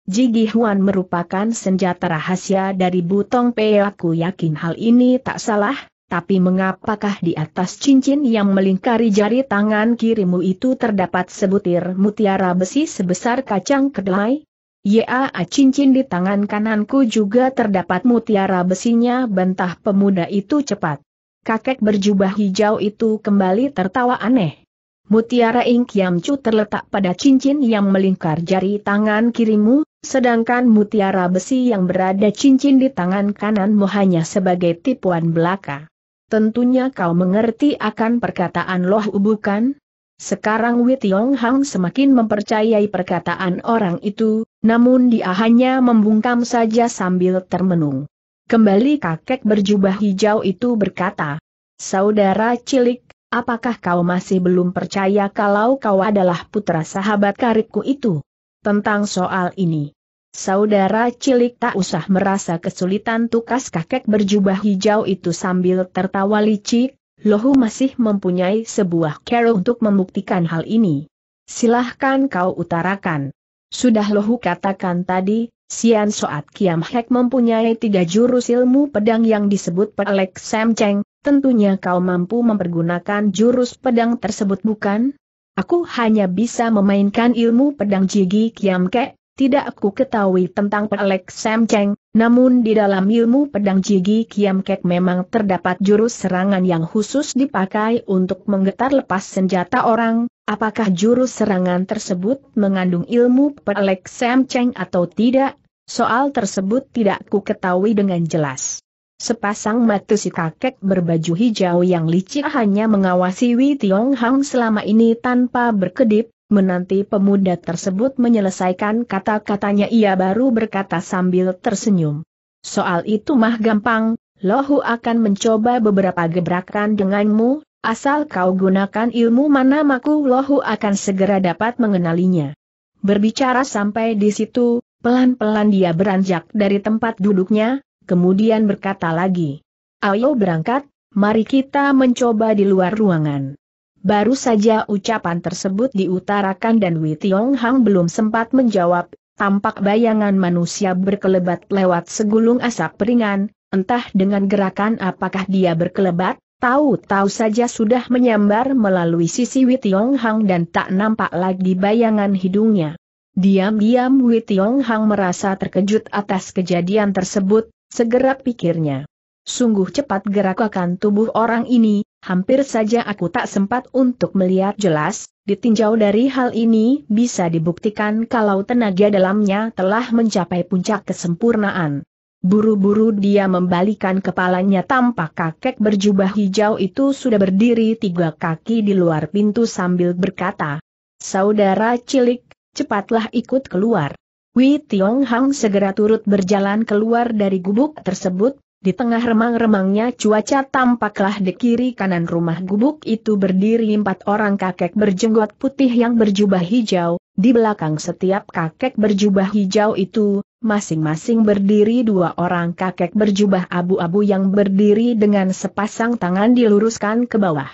Jigi Huan merupakan senjata rahasia dari Butong Pei aku yakin hal ini tak salah, tapi mengapakah di atas cincin yang melingkari jari tangan kirimu itu terdapat sebutir mutiara besi sebesar kacang kedelai? Ya, cincin di tangan kananku juga terdapat mutiara besinya bentah pemuda itu cepat. Kakek berjubah hijau itu kembali tertawa aneh. Mutiara Ing Kiamcu terletak pada cincin yang melingkar jari tangan kirimu, sedangkan mutiara besi yang berada cincin di tangan kananmu hanya sebagai tipuan belaka. Tentunya kau mengerti akan perkataan Loh bukan? Sekarang Yong Hang semakin mempercayai perkataan orang itu, namun dia hanya membungkam saja sambil termenung. Kembali kakek berjubah hijau itu berkata, Saudara cilik, apakah kau masih belum percaya kalau kau adalah putra sahabat karibku itu? Tentang soal ini, Saudara cilik tak usah merasa kesulitan tukas kakek berjubah hijau itu sambil tertawa licik, Lohu masih mempunyai sebuah kero untuk membuktikan hal ini. Silahkan kau utarakan. Sudah Lohu katakan tadi, Sian Soat Kiam Hek mempunyai tiga jurus ilmu pedang yang disebut Pelek Sam Cheng, tentunya kau mampu mempergunakan jurus pedang tersebut bukan? Aku hanya bisa memainkan ilmu pedang Jigi Kiam Kek, tidak aku ketahui tentang pelek Sam Cheng, namun di dalam ilmu pedang Jigi Kiam Kek memang terdapat jurus serangan yang khusus dipakai untuk menggetar lepas senjata orang, apakah jurus serangan tersebut mengandung ilmu pelek Sam Cheng atau tidak, soal tersebut tidak ku ketahui dengan jelas. Sepasang mata si kakek berbaju hijau yang licik hanya mengawasi Wei Tiong Hang selama ini tanpa berkedip, Menanti pemuda tersebut menyelesaikan kata-katanya ia baru berkata sambil tersenyum. Soal itu mah gampang, Lohu akan mencoba beberapa gebrakan denganmu, asal kau gunakan ilmu mana maku Lohu akan segera dapat mengenalinya. Berbicara sampai di situ, pelan-pelan dia beranjak dari tempat duduknya, kemudian berkata lagi. Ayo berangkat, mari kita mencoba di luar ruangan. Baru saja ucapan tersebut diutarakan dan Wei Tiong Hang belum sempat menjawab, tampak bayangan manusia berkelebat lewat segulung asap ringan. entah dengan gerakan apakah dia berkelebat, tahu-tahu saja sudah menyambar melalui sisi Wei Tiong Hang dan tak nampak lagi bayangan hidungnya. Diam-diam Wei Tiong Hang merasa terkejut atas kejadian tersebut, segera pikirnya. Sungguh cepat gerakkan tubuh orang ini, hampir saja aku tak sempat untuk melihat jelas, ditinjau dari hal ini bisa dibuktikan kalau tenaga dalamnya telah mencapai puncak kesempurnaan. Buru-buru dia membalikan kepalanya tampak kakek berjubah hijau itu sudah berdiri tiga kaki di luar pintu sambil berkata, Saudara cilik, cepatlah ikut keluar. Wei Tiong Hang segera turut berjalan keluar dari gubuk tersebut, di tengah remang-remangnya cuaca tampaklah di kiri kanan rumah gubuk itu berdiri empat orang kakek berjenggot putih yang berjubah hijau, di belakang setiap kakek berjubah hijau itu, masing-masing berdiri dua orang kakek berjubah abu-abu yang berdiri dengan sepasang tangan diluruskan ke bawah.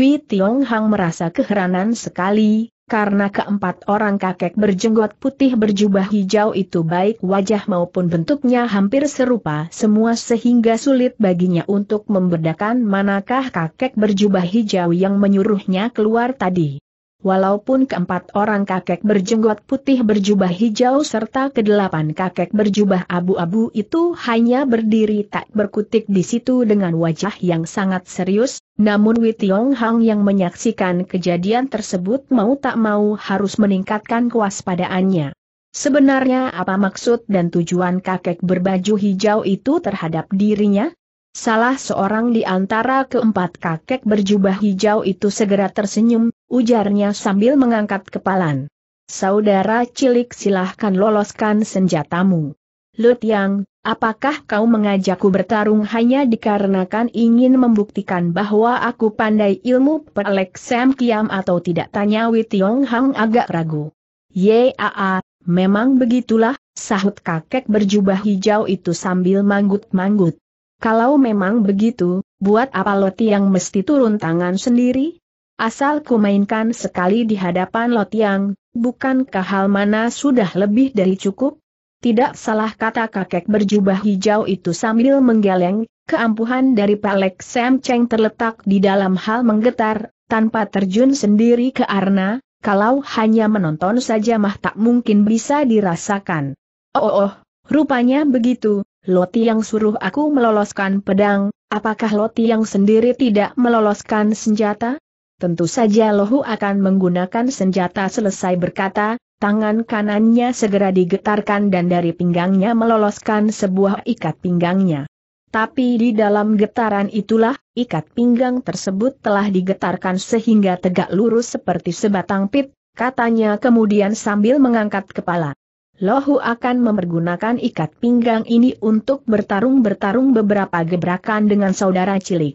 Wei Tiong Hang merasa keheranan sekali, karena keempat orang kakek berjenggot putih berjubah hijau itu baik wajah maupun bentuknya hampir serupa semua sehingga sulit baginya untuk membedakan manakah kakek berjubah hijau yang menyuruhnya keluar tadi. Walaupun keempat orang kakek berjenggot putih berjubah hijau serta kedelapan kakek berjubah abu-abu itu hanya berdiri tak berkutik di situ dengan wajah yang sangat serius, namun Witiong Hang yang menyaksikan kejadian tersebut mau tak mau harus meningkatkan kewaspadaannya. Sebenarnya apa maksud dan tujuan kakek berbaju hijau itu terhadap dirinya? Salah seorang di antara keempat kakek berjubah hijau itu segera tersenyum, ujarnya sambil mengangkat kepalan. Saudara cilik silahkan loloskan senjatamu. Lut Yang, apakah kau mengajakku bertarung hanya dikarenakan ingin membuktikan bahwa aku pandai ilmu perlek Sam Kiam atau tidak tanya Witiong Hang agak ragu. Yaa, memang begitulah, sahut kakek berjubah hijau itu sambil manggut-manggut. Kalau memang begitu, buat apa Loti yang mesti turun tangan sendiri? Asal ku mainkan sekali di hadapan Lotiang, bukankah hal mana sudah lebih dari cukup? Tidak salah kata kakek berjubah hijau itu sambil menggeleng, keampuhan dari Palek Sam Cheng terletak di dalam hal menggetar, tanpa terjun sendiri ke arna, kalau hanya menonton saja mah tak mungkin bisa dirasakan. Oh, oh, oh rupanya begitu, Loti yang suruh aku meloloskan pedang, apakah Loti yang sendiri tidak meloloskan senjata? Tentu saja Lohu akan menggunakan senjata selesai berkata, tangan kanannya segera digetarkan dan dari pinggangnya meloloskan sebuah ikat pinggangnya. Tapi di dalam getaran itulah, ikat pinggang tersebut telah digetarkan sehingga tegak lurus seperti sebatang pit, katanya kemudian sambil mengangkat kepala. Lohu akan mempergunakan ikat pinggang ini untuk bertarung-bertarung beberapa gebrakan dengan saudara cilik.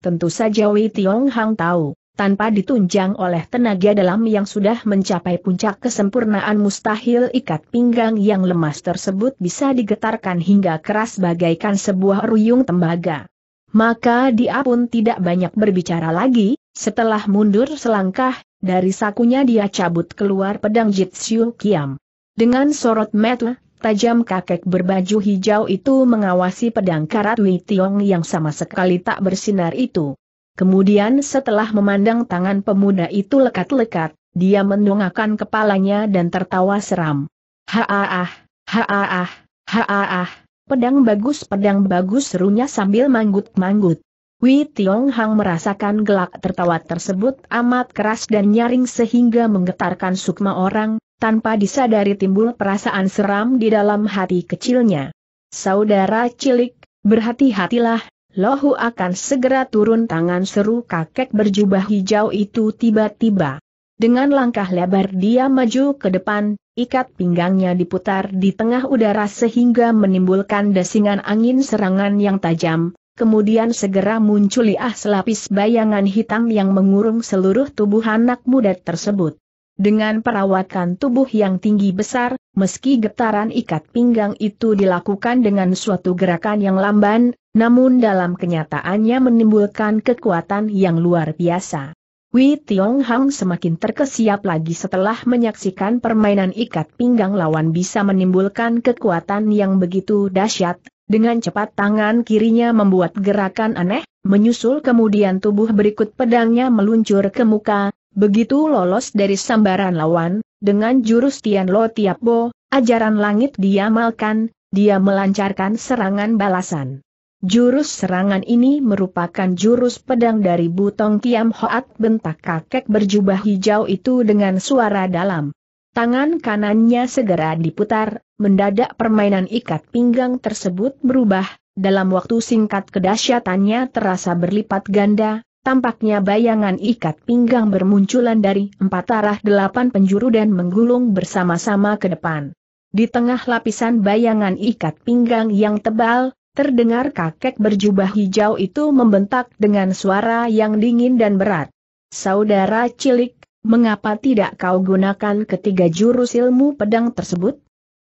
Tentu saja Wei Tiong Hang tahu, tanpa ditunjang oleh tenaga dalam yang sudah mencapai puncak kesempurnaan mustahil ikat pinggang yang lemas tersebut bisa digetarkan hingga keras bagaikan sebuah ruyung tembaga. Maka dia pun tidak banyak berbicara lagi, setelah mundur selangkah, dari sakunya dia cabut keluar pedang Jitsu Kiam. Dengan sorot mata, tajam kakek berbaju hijau itu mengawasi pedang karat Wei Tiong yang sama sekali tak bersinar itu. Kemudian setelah memandang tangan pemuda itu lekat-lekat, dia mendongakkan kepalanya dan tertawa seram. Haaah, haaah, haaah, pedang bagus pedang bagus serunya sambil manggut-manggut. Wei Tiong Hang merasakan gelak tertawa tersebut amat keras dan nyaring sehingga menggetarkan sukma orang, tanpa disadari timbul perasaan seram di dalam hati kecilnya. Saudara cilik, berhati-hatilah, Lohu akan segera turun tangan seru kakek berjubah hijau itu tiba-tiba. Dengan langkah lebar dia maju ke depan, ikat pinggangnya diputar di tengah udara sehingga menimbulkan desingan angin serangan yang tajam, kemudian segera muncul ah selapis bayangan hitam yang mengurung seluruh tubuh anak muda tersebut. Dengan perawatan tubuh yang tinggi besar, meski getaran ikat pinggang itu dilakukan dengan suatu gerakan yang lamban, namun dalam kenyataannya menimbulkan kekuatan yang luar biasa. Wei Tiong Hang semakin terkesiap lagi setelah menyaksikan permainan ikat pinggang lawan bisa menimbulkan kekuatan yang begitu dahsyat, dengan cepat tangan kirinya membuat gerakan aneh, menyusul kemudian tubuh berikut pedangnya meluncur ke muka, Begitu lolos dari sambaran lawan, dengan jurus Tian Lo Tiap Bo, ajaran langit diamalkan, dia melancarkan serangan balasan. Jurus serangan ini merupakan jurus pedang dari Butong Tiam Hoat bentak kakek berjubah hijau itu dengan suara dalam. Tangan kanannya segera diputar, mendadak permainan ikat pinggang tersebut berubah, dalam waktu singkat kedahsyatannya terasa berlipat ganda, Tampaknya bayangan ikat pinggang bermunculan dari empat arah delapan penjuru dan menggulung bersama-sama ke depan. Di tengah lapisan bayangan ikat pinggang yang tebal, terdengar kakek berjubah hijau itu membentak dengan suara yang dingin dan berat. Saudara cilik, mengapa tidak kau gunakan ketiga jurus ilmu pedang tersebut?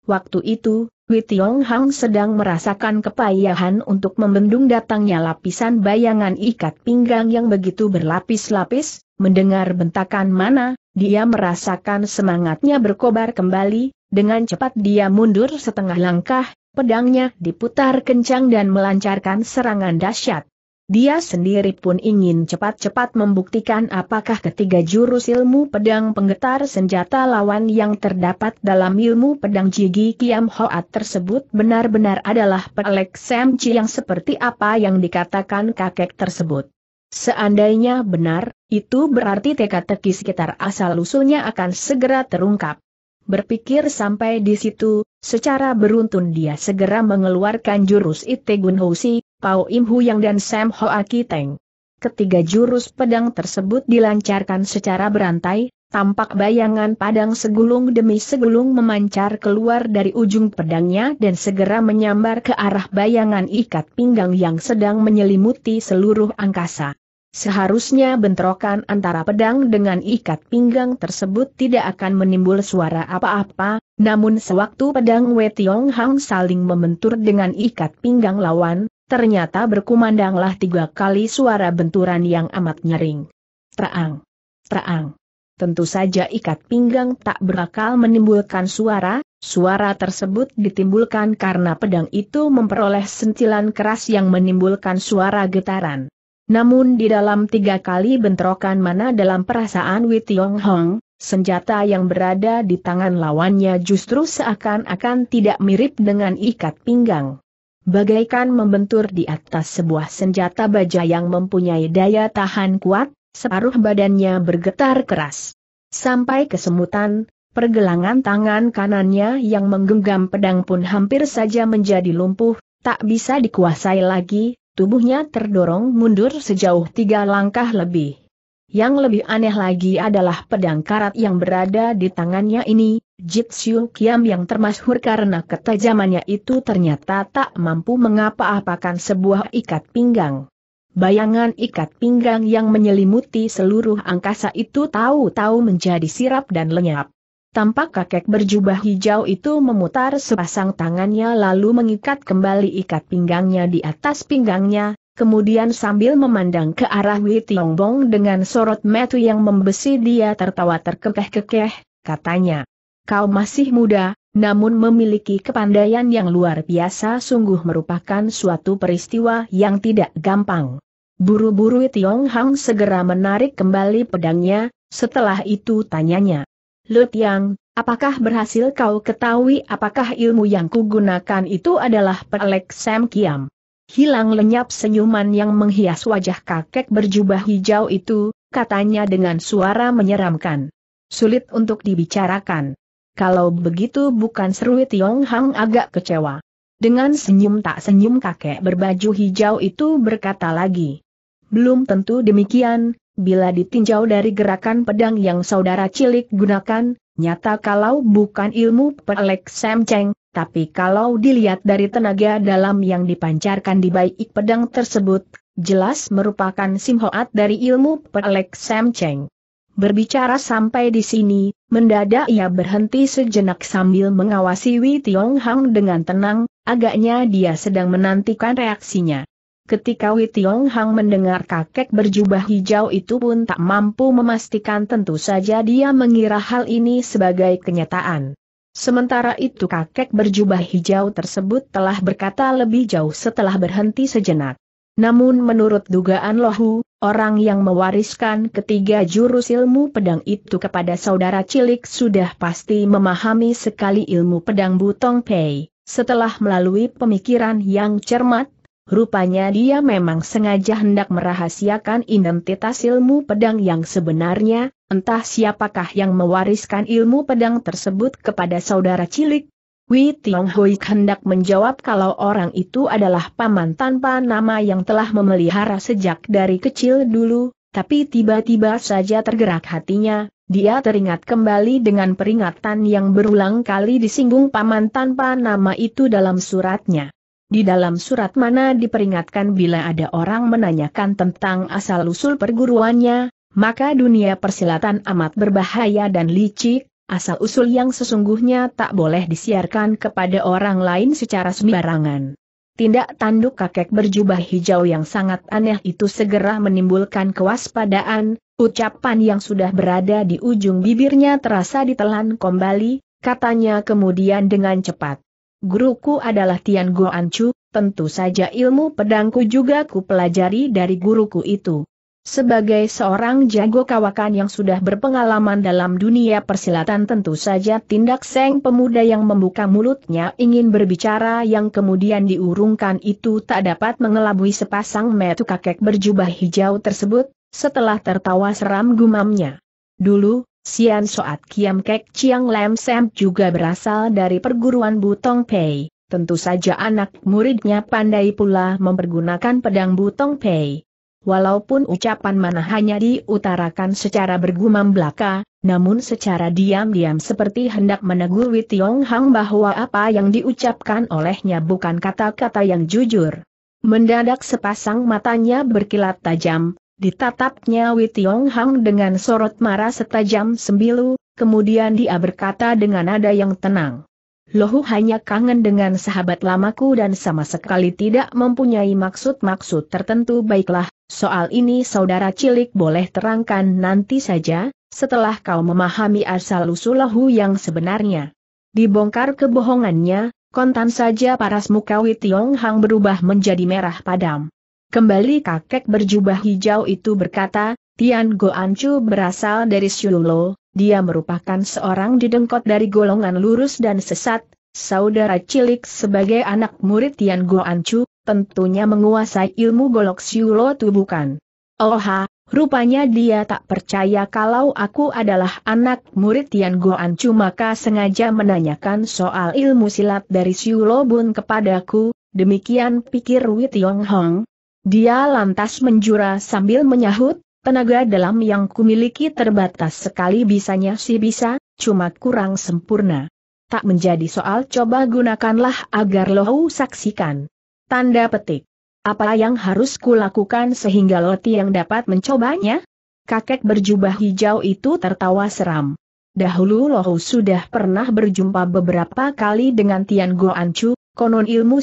Waktu itu, Witiong Hang sedang merasakan kepayahan untuk membendung datangnya lapisan bayangan ikat pinggang yang begitu berlapis-lapis, mendengar bentakan mana, dia merasakan semangatnya berkobar kembali, dengan cepat dia mundur setengah langkah, pedangnya diputar kencang dan melancarkan serangan dahsyat. Dia sendiri pun ingin cepat-cepat membuktikan apakah ketiga jurus ilmu pedang penggetar senjata lawan yang terdapat dalam ilmu pedang Jigi Kiam Hoat tersebut benar-benar adalah pelek Chi yang seperti apa yang dikatakan kakek tersebut. Seandainya benar, itu berarti teka-teki sekitar asal-usulnya akan segera terungkap. Berpikir sampai di situ, secara beruntun dia segera mengeluarkan jurus Ite Housi Pau Im Yang dan Sam Aki teng. Ketiga jurus pedang tersebut dilancarkan secara berantai, tampak bayangan padang segulung demi segulung memancar keluar dari ujung pedangnya dan segera menyambar ke arah bayangan ikat pinggang yang sedang menyelimuti seluruh angkasa. Seharusnya bentrokan antara pedang dengan ikat pinggang tersebut tidak akan menimbul suara apa-apa, namun sewaktu pedang Wei Tiong Hang saling membentur dengan ikat pinggang lawan, ternyata berkumandanglah tiga kali suara benturan yang amat nyering, Terang. Terang. Tentu saja ikat pinggang tak berakal menimbulkan suara, suara tersebut ditimbulkan karena pedang itu memperoleh sentilan keras yang menimbulkan suara getaran. Namun di dalam tiga kali bentrokan mana dalam perasaan Wei Tiong Hong, senjata yang berada di tangan lawannya justru seakan-akan tidak mirip dengan ikat pinggang bagaikan membentur di atas sebuah senjata baja yang mempunyai daya tahan kuat, separuh badannya bergetar keras. Sampai kesemutan, pergelangan tangan kanannya yang menggenggam pedang pun hampir saja menjadi lumpuh, tak bisa dikuasai lagi, tubuhnya terdorong mundur sejauh tiga langkah lebih. Yang lebih aneh lagi adalah pedang karat yang berada di tangannya ini, Jitsu Kiam yang termasyhur karena ketajamannya itu ternyata tak mampu mengapa-apakan sebuah ikat pinggang. Bayangan ikat pinggang yang menyelimuti seluruh angkasa itu tahu-tahu menjadi sirap dan lenyap. Tampak kakek berjubah hijau itu memutar sepasang tangannya lalu mengikat kembali ikat pinggangnya di atas pinggangnya, kemudian sambil memandang ke arah Wei Tiong Bong dengan sorot metu yang membesi dia tertawa terkekeh-kekeh, katanya kau masih muda, namun memiliki kepandaian yang luar biasa sungguh merupakan suatu peristiwa yang tidak gampang. Buru-buru Tiong Hang segera menarik kembali pedangnya, setelah itu tanyanya. Lut Yang, apakah berhasil kau ketahui apakah ilmu yang kugunakan itu adalah pelek Sam Kiam? Hilang lenyap senyuman yang menghias wajah kakek berjubah hijau itu, katanya dengan suara menyeramkan. Sulit untuk dibicarakan kalau begitu bukan seru Yong Hang agak kecewa. Dengan senyum tak senyum kakek berbaju hijau itu berkata lagi. Belum tentu demikian, bila ditinjau dari gerakan pedang yang saudara cilik gunakan, nyata kalau bukan ilmu Sam Cheng, tapi kalau dilihat dari tenaga dalam yang dipancarkan di baik pedang tersebut, jelas merupakan simhoat dari ilmu Sam Cheng. Berbicara sampai di sini, mendadak ia berhenti sejenak sambil mengawasi Wei Tiong Hang dengan tenang, agaknya dia sedang menantikan reaksinya. Ketika Wei Tiong Hang mendengar kakek berjubah hijau itu pun tak mampu memastikan tentu saja dia mengira hal ini sebagai kenyataan. Sementara itu kakek berjubah hijau tersebut telah berkata lebih jauh setelah berhenti sejenak. Namun menurut dugaan Lohu, Orang yang mewariskan ketiga jurus ilmu pedang itu kepada saudara cilik sudah pasti memahami sekali ilmu pedang Butong Pei. Setelah melalui pemikiran yang cermat, rupanya dia memang sengaja hendak merahasiakan identitas ilmu pedang yang sebenarnya, entah siapakah yang mewariskan ilmu pedang tersebut kepada saudara cilik, Wei Hui hendak menjawab kalau orang itu adalah paman tanpa nama yang telah memelihara sejak dari kecil dulu, tapi tiba-tiba saja tergerak hatinya, dia teringat kembali dengan peringatan yang berulang kali disinggung paman tanpa nama itu dalam suratnya. Di dalam surat mana diperingatkan bila ada orang menanyakan tentang asal-usul perguruannya, maka dunia persilatan amat berbahaya dan licik, asal-usul yang sesungguhnya tak boleh disiarkan kepada orang lain secara sembarangan. Tindak tanduk kakek berjubah hijau yang sangat aneh itu segera menimbulkan kewaspadaan, ucapan yang sudah berada di ujung bibirnya terasa ditelan kembali, katanya kemudian dengan cepat. Guruku adalah Tian Goancu, tentu saja ilmu pedangku juga ku pelajari dari guruku itu. Sebagai seorang jago kawakan yang sudah berpengalaman dalam dunia persilatan tentu saja tindak seng pemuda yang membuka mulutnya ingin berbicara yang kemudian diurungkan itu tak dapat mengelabui sepasang metu kakek berjubah hijau tersebut, setelah tertawa seram gumamnya. Dulu, Sian Soat Kiam Kek Chiang Lam Sam juga berasal dari perguruan Butong Pei, tentu saja anak muridnya pandai pula mempergunakan pedang Butong Pei Walaupun ucapan mana hanya diutarakan secara bergumam belaka, namun secara diam-diam seperti hendak menegur Witiong Hang bahwa apa yang diucapkan olehnya bukan kata-kata yang jujur. Mendadak sepasang matanya berkilat tajam, ditatapnya Witiong Hang dengan sorot marah setajam sembilu, kemudian dia berkata dengan nada yang tenang. Lohu hanya kangen dengan sahabat lamaku dan sama sekali tidak mempunyai maksud-maksud tertentu baiklah, soal ini saudara cilik boleh terangkan nanti saja, setelah kau memahami asal-usul Lohu yang sebenarnya. Dibongkar kebohongannya, kontan saja paras muka Witiong Hang berubah menjadi merah padam. Kembali kakek berjubah hijau itu berkata, Tian Goancu berasal dari Siulo, dia merupakan seorang didengkot dari golongan lurus dan sesat, saudara cilik sebagai anak murid Tian Chu, tentunya menguasai ilmu golok siulo bukan. Oha, rupanya dia tak percaya kalau aku adalah anak murid Tian Chu maka sengaja menanyakan soal ilmu silat dari siulo bun kepadaku, demikian pikir Yong Hong. Dia lantas menjura sambil menyahut, Tenaga dalam yang kumiliki terbatas sekali bisanya sih bisa, cuma kurang sempurna. Tak menjadi soal coba gunakanlah agar lohu saksikan. Tanda petik. Apa yang harus kulakukan sehingga Loti yang dapat mencobanya? Kakek berjubah hijau itu tertawa seram. Dahulu Lohu sudah pernah berjumpa beberapa kali dengan Tian Goanchu, Konon ilmu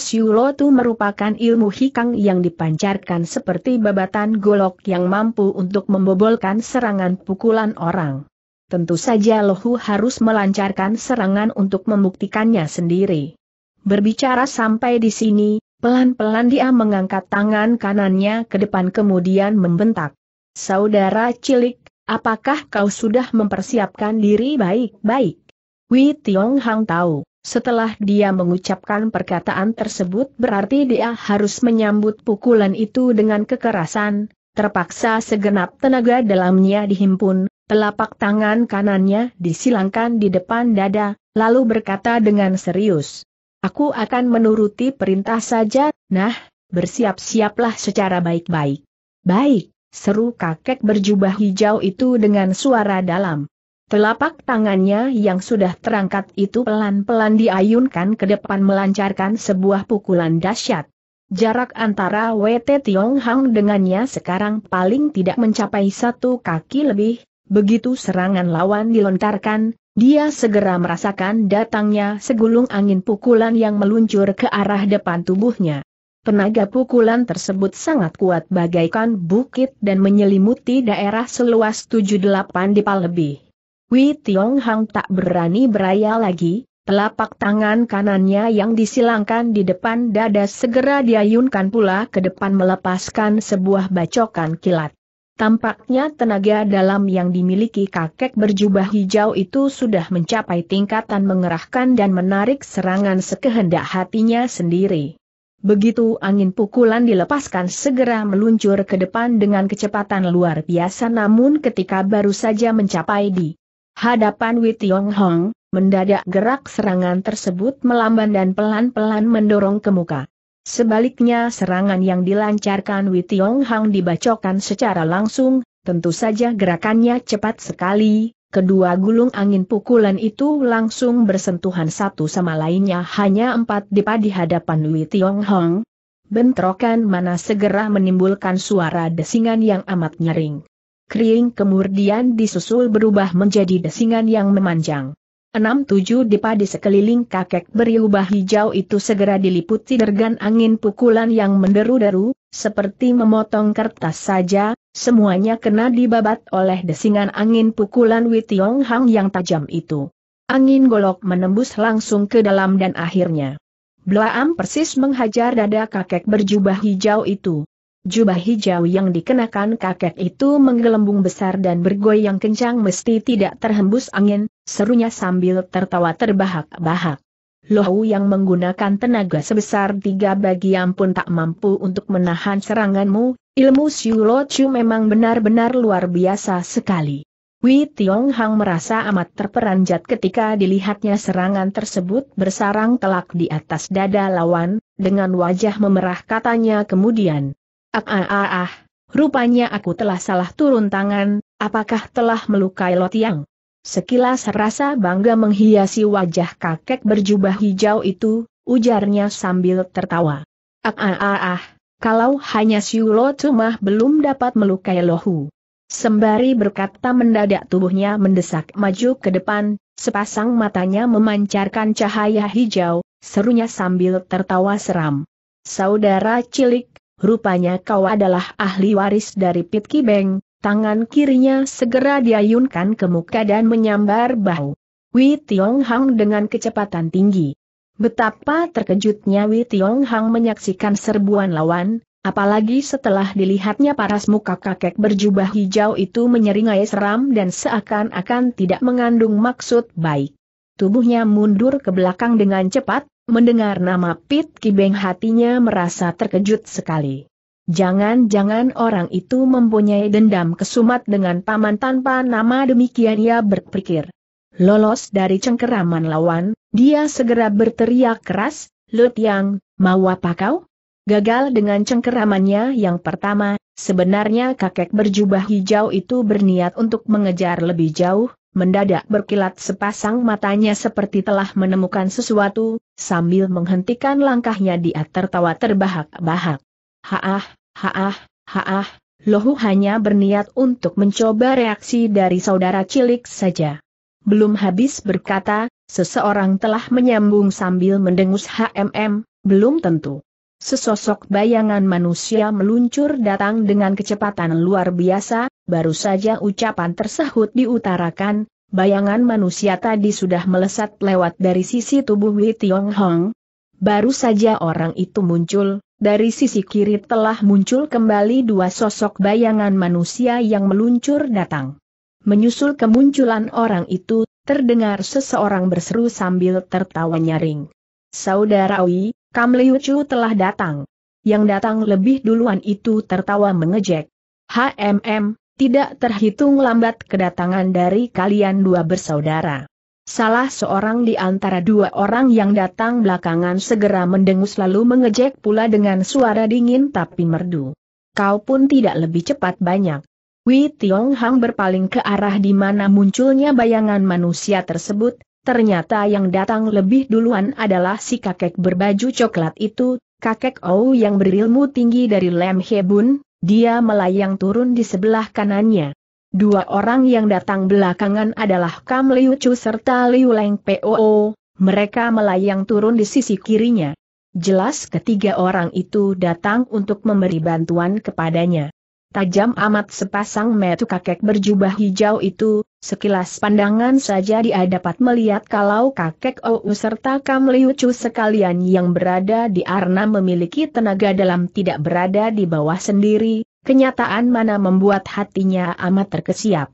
tuh merupakan ilmu hikang yang dipancarkan seperti babatan golok yang mampu untuk membobolkan serangan pukulan orang. Tentu saja Lohu harus melancarkan serangan untuk membuktikannya sendiri. Berbicara sampai di sini, pelan-pelan dia mengangkat tangan kanannya ke depan kemudian membentak. Saudara cilik, apakah kau sudah mempersiapkan diri baik-baik? Wei Tiong Hang tahu setelah dia mengucapkan perkataan tersebut berarti dia harus menyambut pukulan itu dengan kekerasan, terpaksa segenap tenaga dalamnya dihimpun, telapak tangan kanannya disilangkan di depan dada, lalu berkata dengan serius. Aku akan menuruti perintah saja, nah, bersiap-siaplah secara baik-baik. Baik, seru kakek berjubah hijau itu dengan suara dalam. Telapak tangannya yang sudah terangkat itu pelan-pelan diayunkan ke depan melancarkan sebuah pukulan dahsyat. Jarak antara WT Tiong Hang dengannya sekarang paling tidak mencapai satu kaki lebih, begitu serangan lawan dilontarkan, dia segera merasakan datangnya segulung angin pukulan yang meluncur ke arah depan tubuhnya. Tenaga pukulan tersebut sangat kuat bagaikan bukit dan menyelimuti daerah seluas 78 dipal lebih. Wei Tiong Hang tak berani beraya lagi, telapak tangan kanannya yang disilangkan di depan dada segera diayunkan pula ke depan melepaskan sebuah bacokan kilat. Tampaknya tenaga dalam yang dimiliki kakek berjubah hijau itu sudah mencapai tingkatan mengerahkan dan menarik serangan sekehendak hatinya sendiri. Begitu angin pukulan dilepaskan segera meluncur ke depan dengan kecepatan luar biasa namun ketika baru saja mencapai di Hadapan Wei Tiong Hong, mendadak gerak serangan tersebut melamban dan pelan-pelan mendorong ke muka. Sebaliknya serangan yang dilancarkan Wei Tiong Hong dibacokan secara langsung, tentu saja gerakannya cepat sekali, kedua gulung angin pukulan itu langsung bersentuhan satu sama lainnya hanya empat depa di hadapan Wei Tiong Hong. Bentrokan mana segera menimbulkan suara desingan yang amat nyaring kering kemudian disusul berubah menjadi desingan yang memanjang. Enam tujuh di sekeliling kakek berubah hijau itu segera diliputi dergan angin pukulan yang menderu-deru, seperti memotong kertas saja, semuanya kena dibabat oleh desingan angin pukulan Witiong Hang yang tajam itu. Angin golok menembus langsung ke dalam dan akhirnya. Blaam persis menghajar dada kakek berjubah hijau itu. Jubah hijau yang dikenakan kakek itu menggelembung besar dan bergoyang kencang mesti tidak terhembus angin, serunya sambil tertawa terbahak-bahak. Lohu yang menggunakan tenaga sebesar tiga bagian pun tak mampu untuk menahan seranganmu, ilmu Siu Lo Chu memang benar-benar luar biasa sekali. Wei Tiong Hang merasa amat terperanjat ketika dilihatnya serangan tersebut bersarang telak di atas dada lawan, dengan wajah memerah katanya kemudian. Ah ah ah ah, rupanya aku telah salah turun tangan, apakah telah melukai Lotiang? Sekilas rasa bangga menghiasi wajah kakek berjubah hijau itu, ujarnya sambil tertawa. Ah ah ah ah, kalau hanya Siulo cuma belum dapat melukai Lohu. Sembari berkata mendadak tubuhnya mendesak maju ke depan, sepasang matanya memancarkan cahaya hijau, serunya sambil tertawa seram. Saudara cilik, Rupanya kau adalah ahli waris dari Pit Kibeng, tangan kirinya segera diayunkan ke muka dan menyambar bahu. Wei Tiong Hang dengan kecepatan tinggi. Betapa terkejutnya Wei Tiong Hang menyaksikan serbuan lawan, apalagi setelah dilihatnya paras muka kakek berjubah hijau itu menyeringai seram dan seakan-akan tidak mengandung maksud baik. Tubuhnya mundur ke belakang dengan cepat, Mendengar nama Pit Kibeng hatinya merasa terkejut sekali. Jangan-jangan orang itu mempunyai dendam kesumat dengan paman tanpa nama demikian ia berpikir. Lolos dari cengkeraman lawan, dia segera berteriak keras, Lut Yang, mau apa kau? Gagal dengan cengkeramannya yang pertama, sebenarnya kakek berjubah hijau itu berniat untuk mengejar lebih jauh, Mendadak berkilat sepasang matanya seperti telah menemukan sesuatu, sambil menghentikan langkahnya dia tertawa terbahak-bahak. Haah, haah, haah, Lohu hanya berniat untuk mencoba reaksi dari saudara cilik saja. Belum habis berkata, seseorang telah menyambung sambil mendengus HMM, belum tentu. Sesosok bayangan manusia meluncur datang dengan kecepatan luar biasa, baru saja ucapan tersahut diutarakan, bayangan manusia tadi sudah melesat lewat dari sisi tubuh Wei Tiong Hong. Baru saja orang itu muncul, dari sisi kiri telah muncul kembali dua sosok bayangan manusia yang meluncur datang. Menyusul kemunculan orang itu, terdengar seseorang berseru sambil tertawa nyaring. Saudara Wei, Kam Liu Chu telah datang. Yang datang lebih duluan itu tertawa mengejek. HMM, tidak terhitung lambat kedatangan dari kalian dua bersaudara. Salah seorang di antara dua orang yang datang belakangan segera mendengus lalu mengejek pula dengan suara dingin tapi merdu. Kau pun tidak lebih cepat banyak. Wei Tiong Hang berpaling ke arah di mana munculnya bayangan manusia tersebut, ternyata yang datang lebih duluan adalah si kakek berbaju coklat itu, kakek Ou yang berilmu tinggi dari Lem Hebun, dia melayang turun di sebelah kanannya. Dua orang yang datang belakangan adalah Kam Liu Chu serta Liu Leng Poo, mereka melayang turun di sisi kirinya. Jelas ketiga orang itu datang untuk memberi bantuan kepadanya. Tajam amat sepasang metu kakek berjubah hijau itu, sekilas pandangan saja dia dapat melihat kalau kakek Ou serta Kam Liucu sekalian yang berada di Arna memiliki tenaga dalam tidak berada di bawah sendiri, kenyataan mana membuat hatinya amat terkesiap.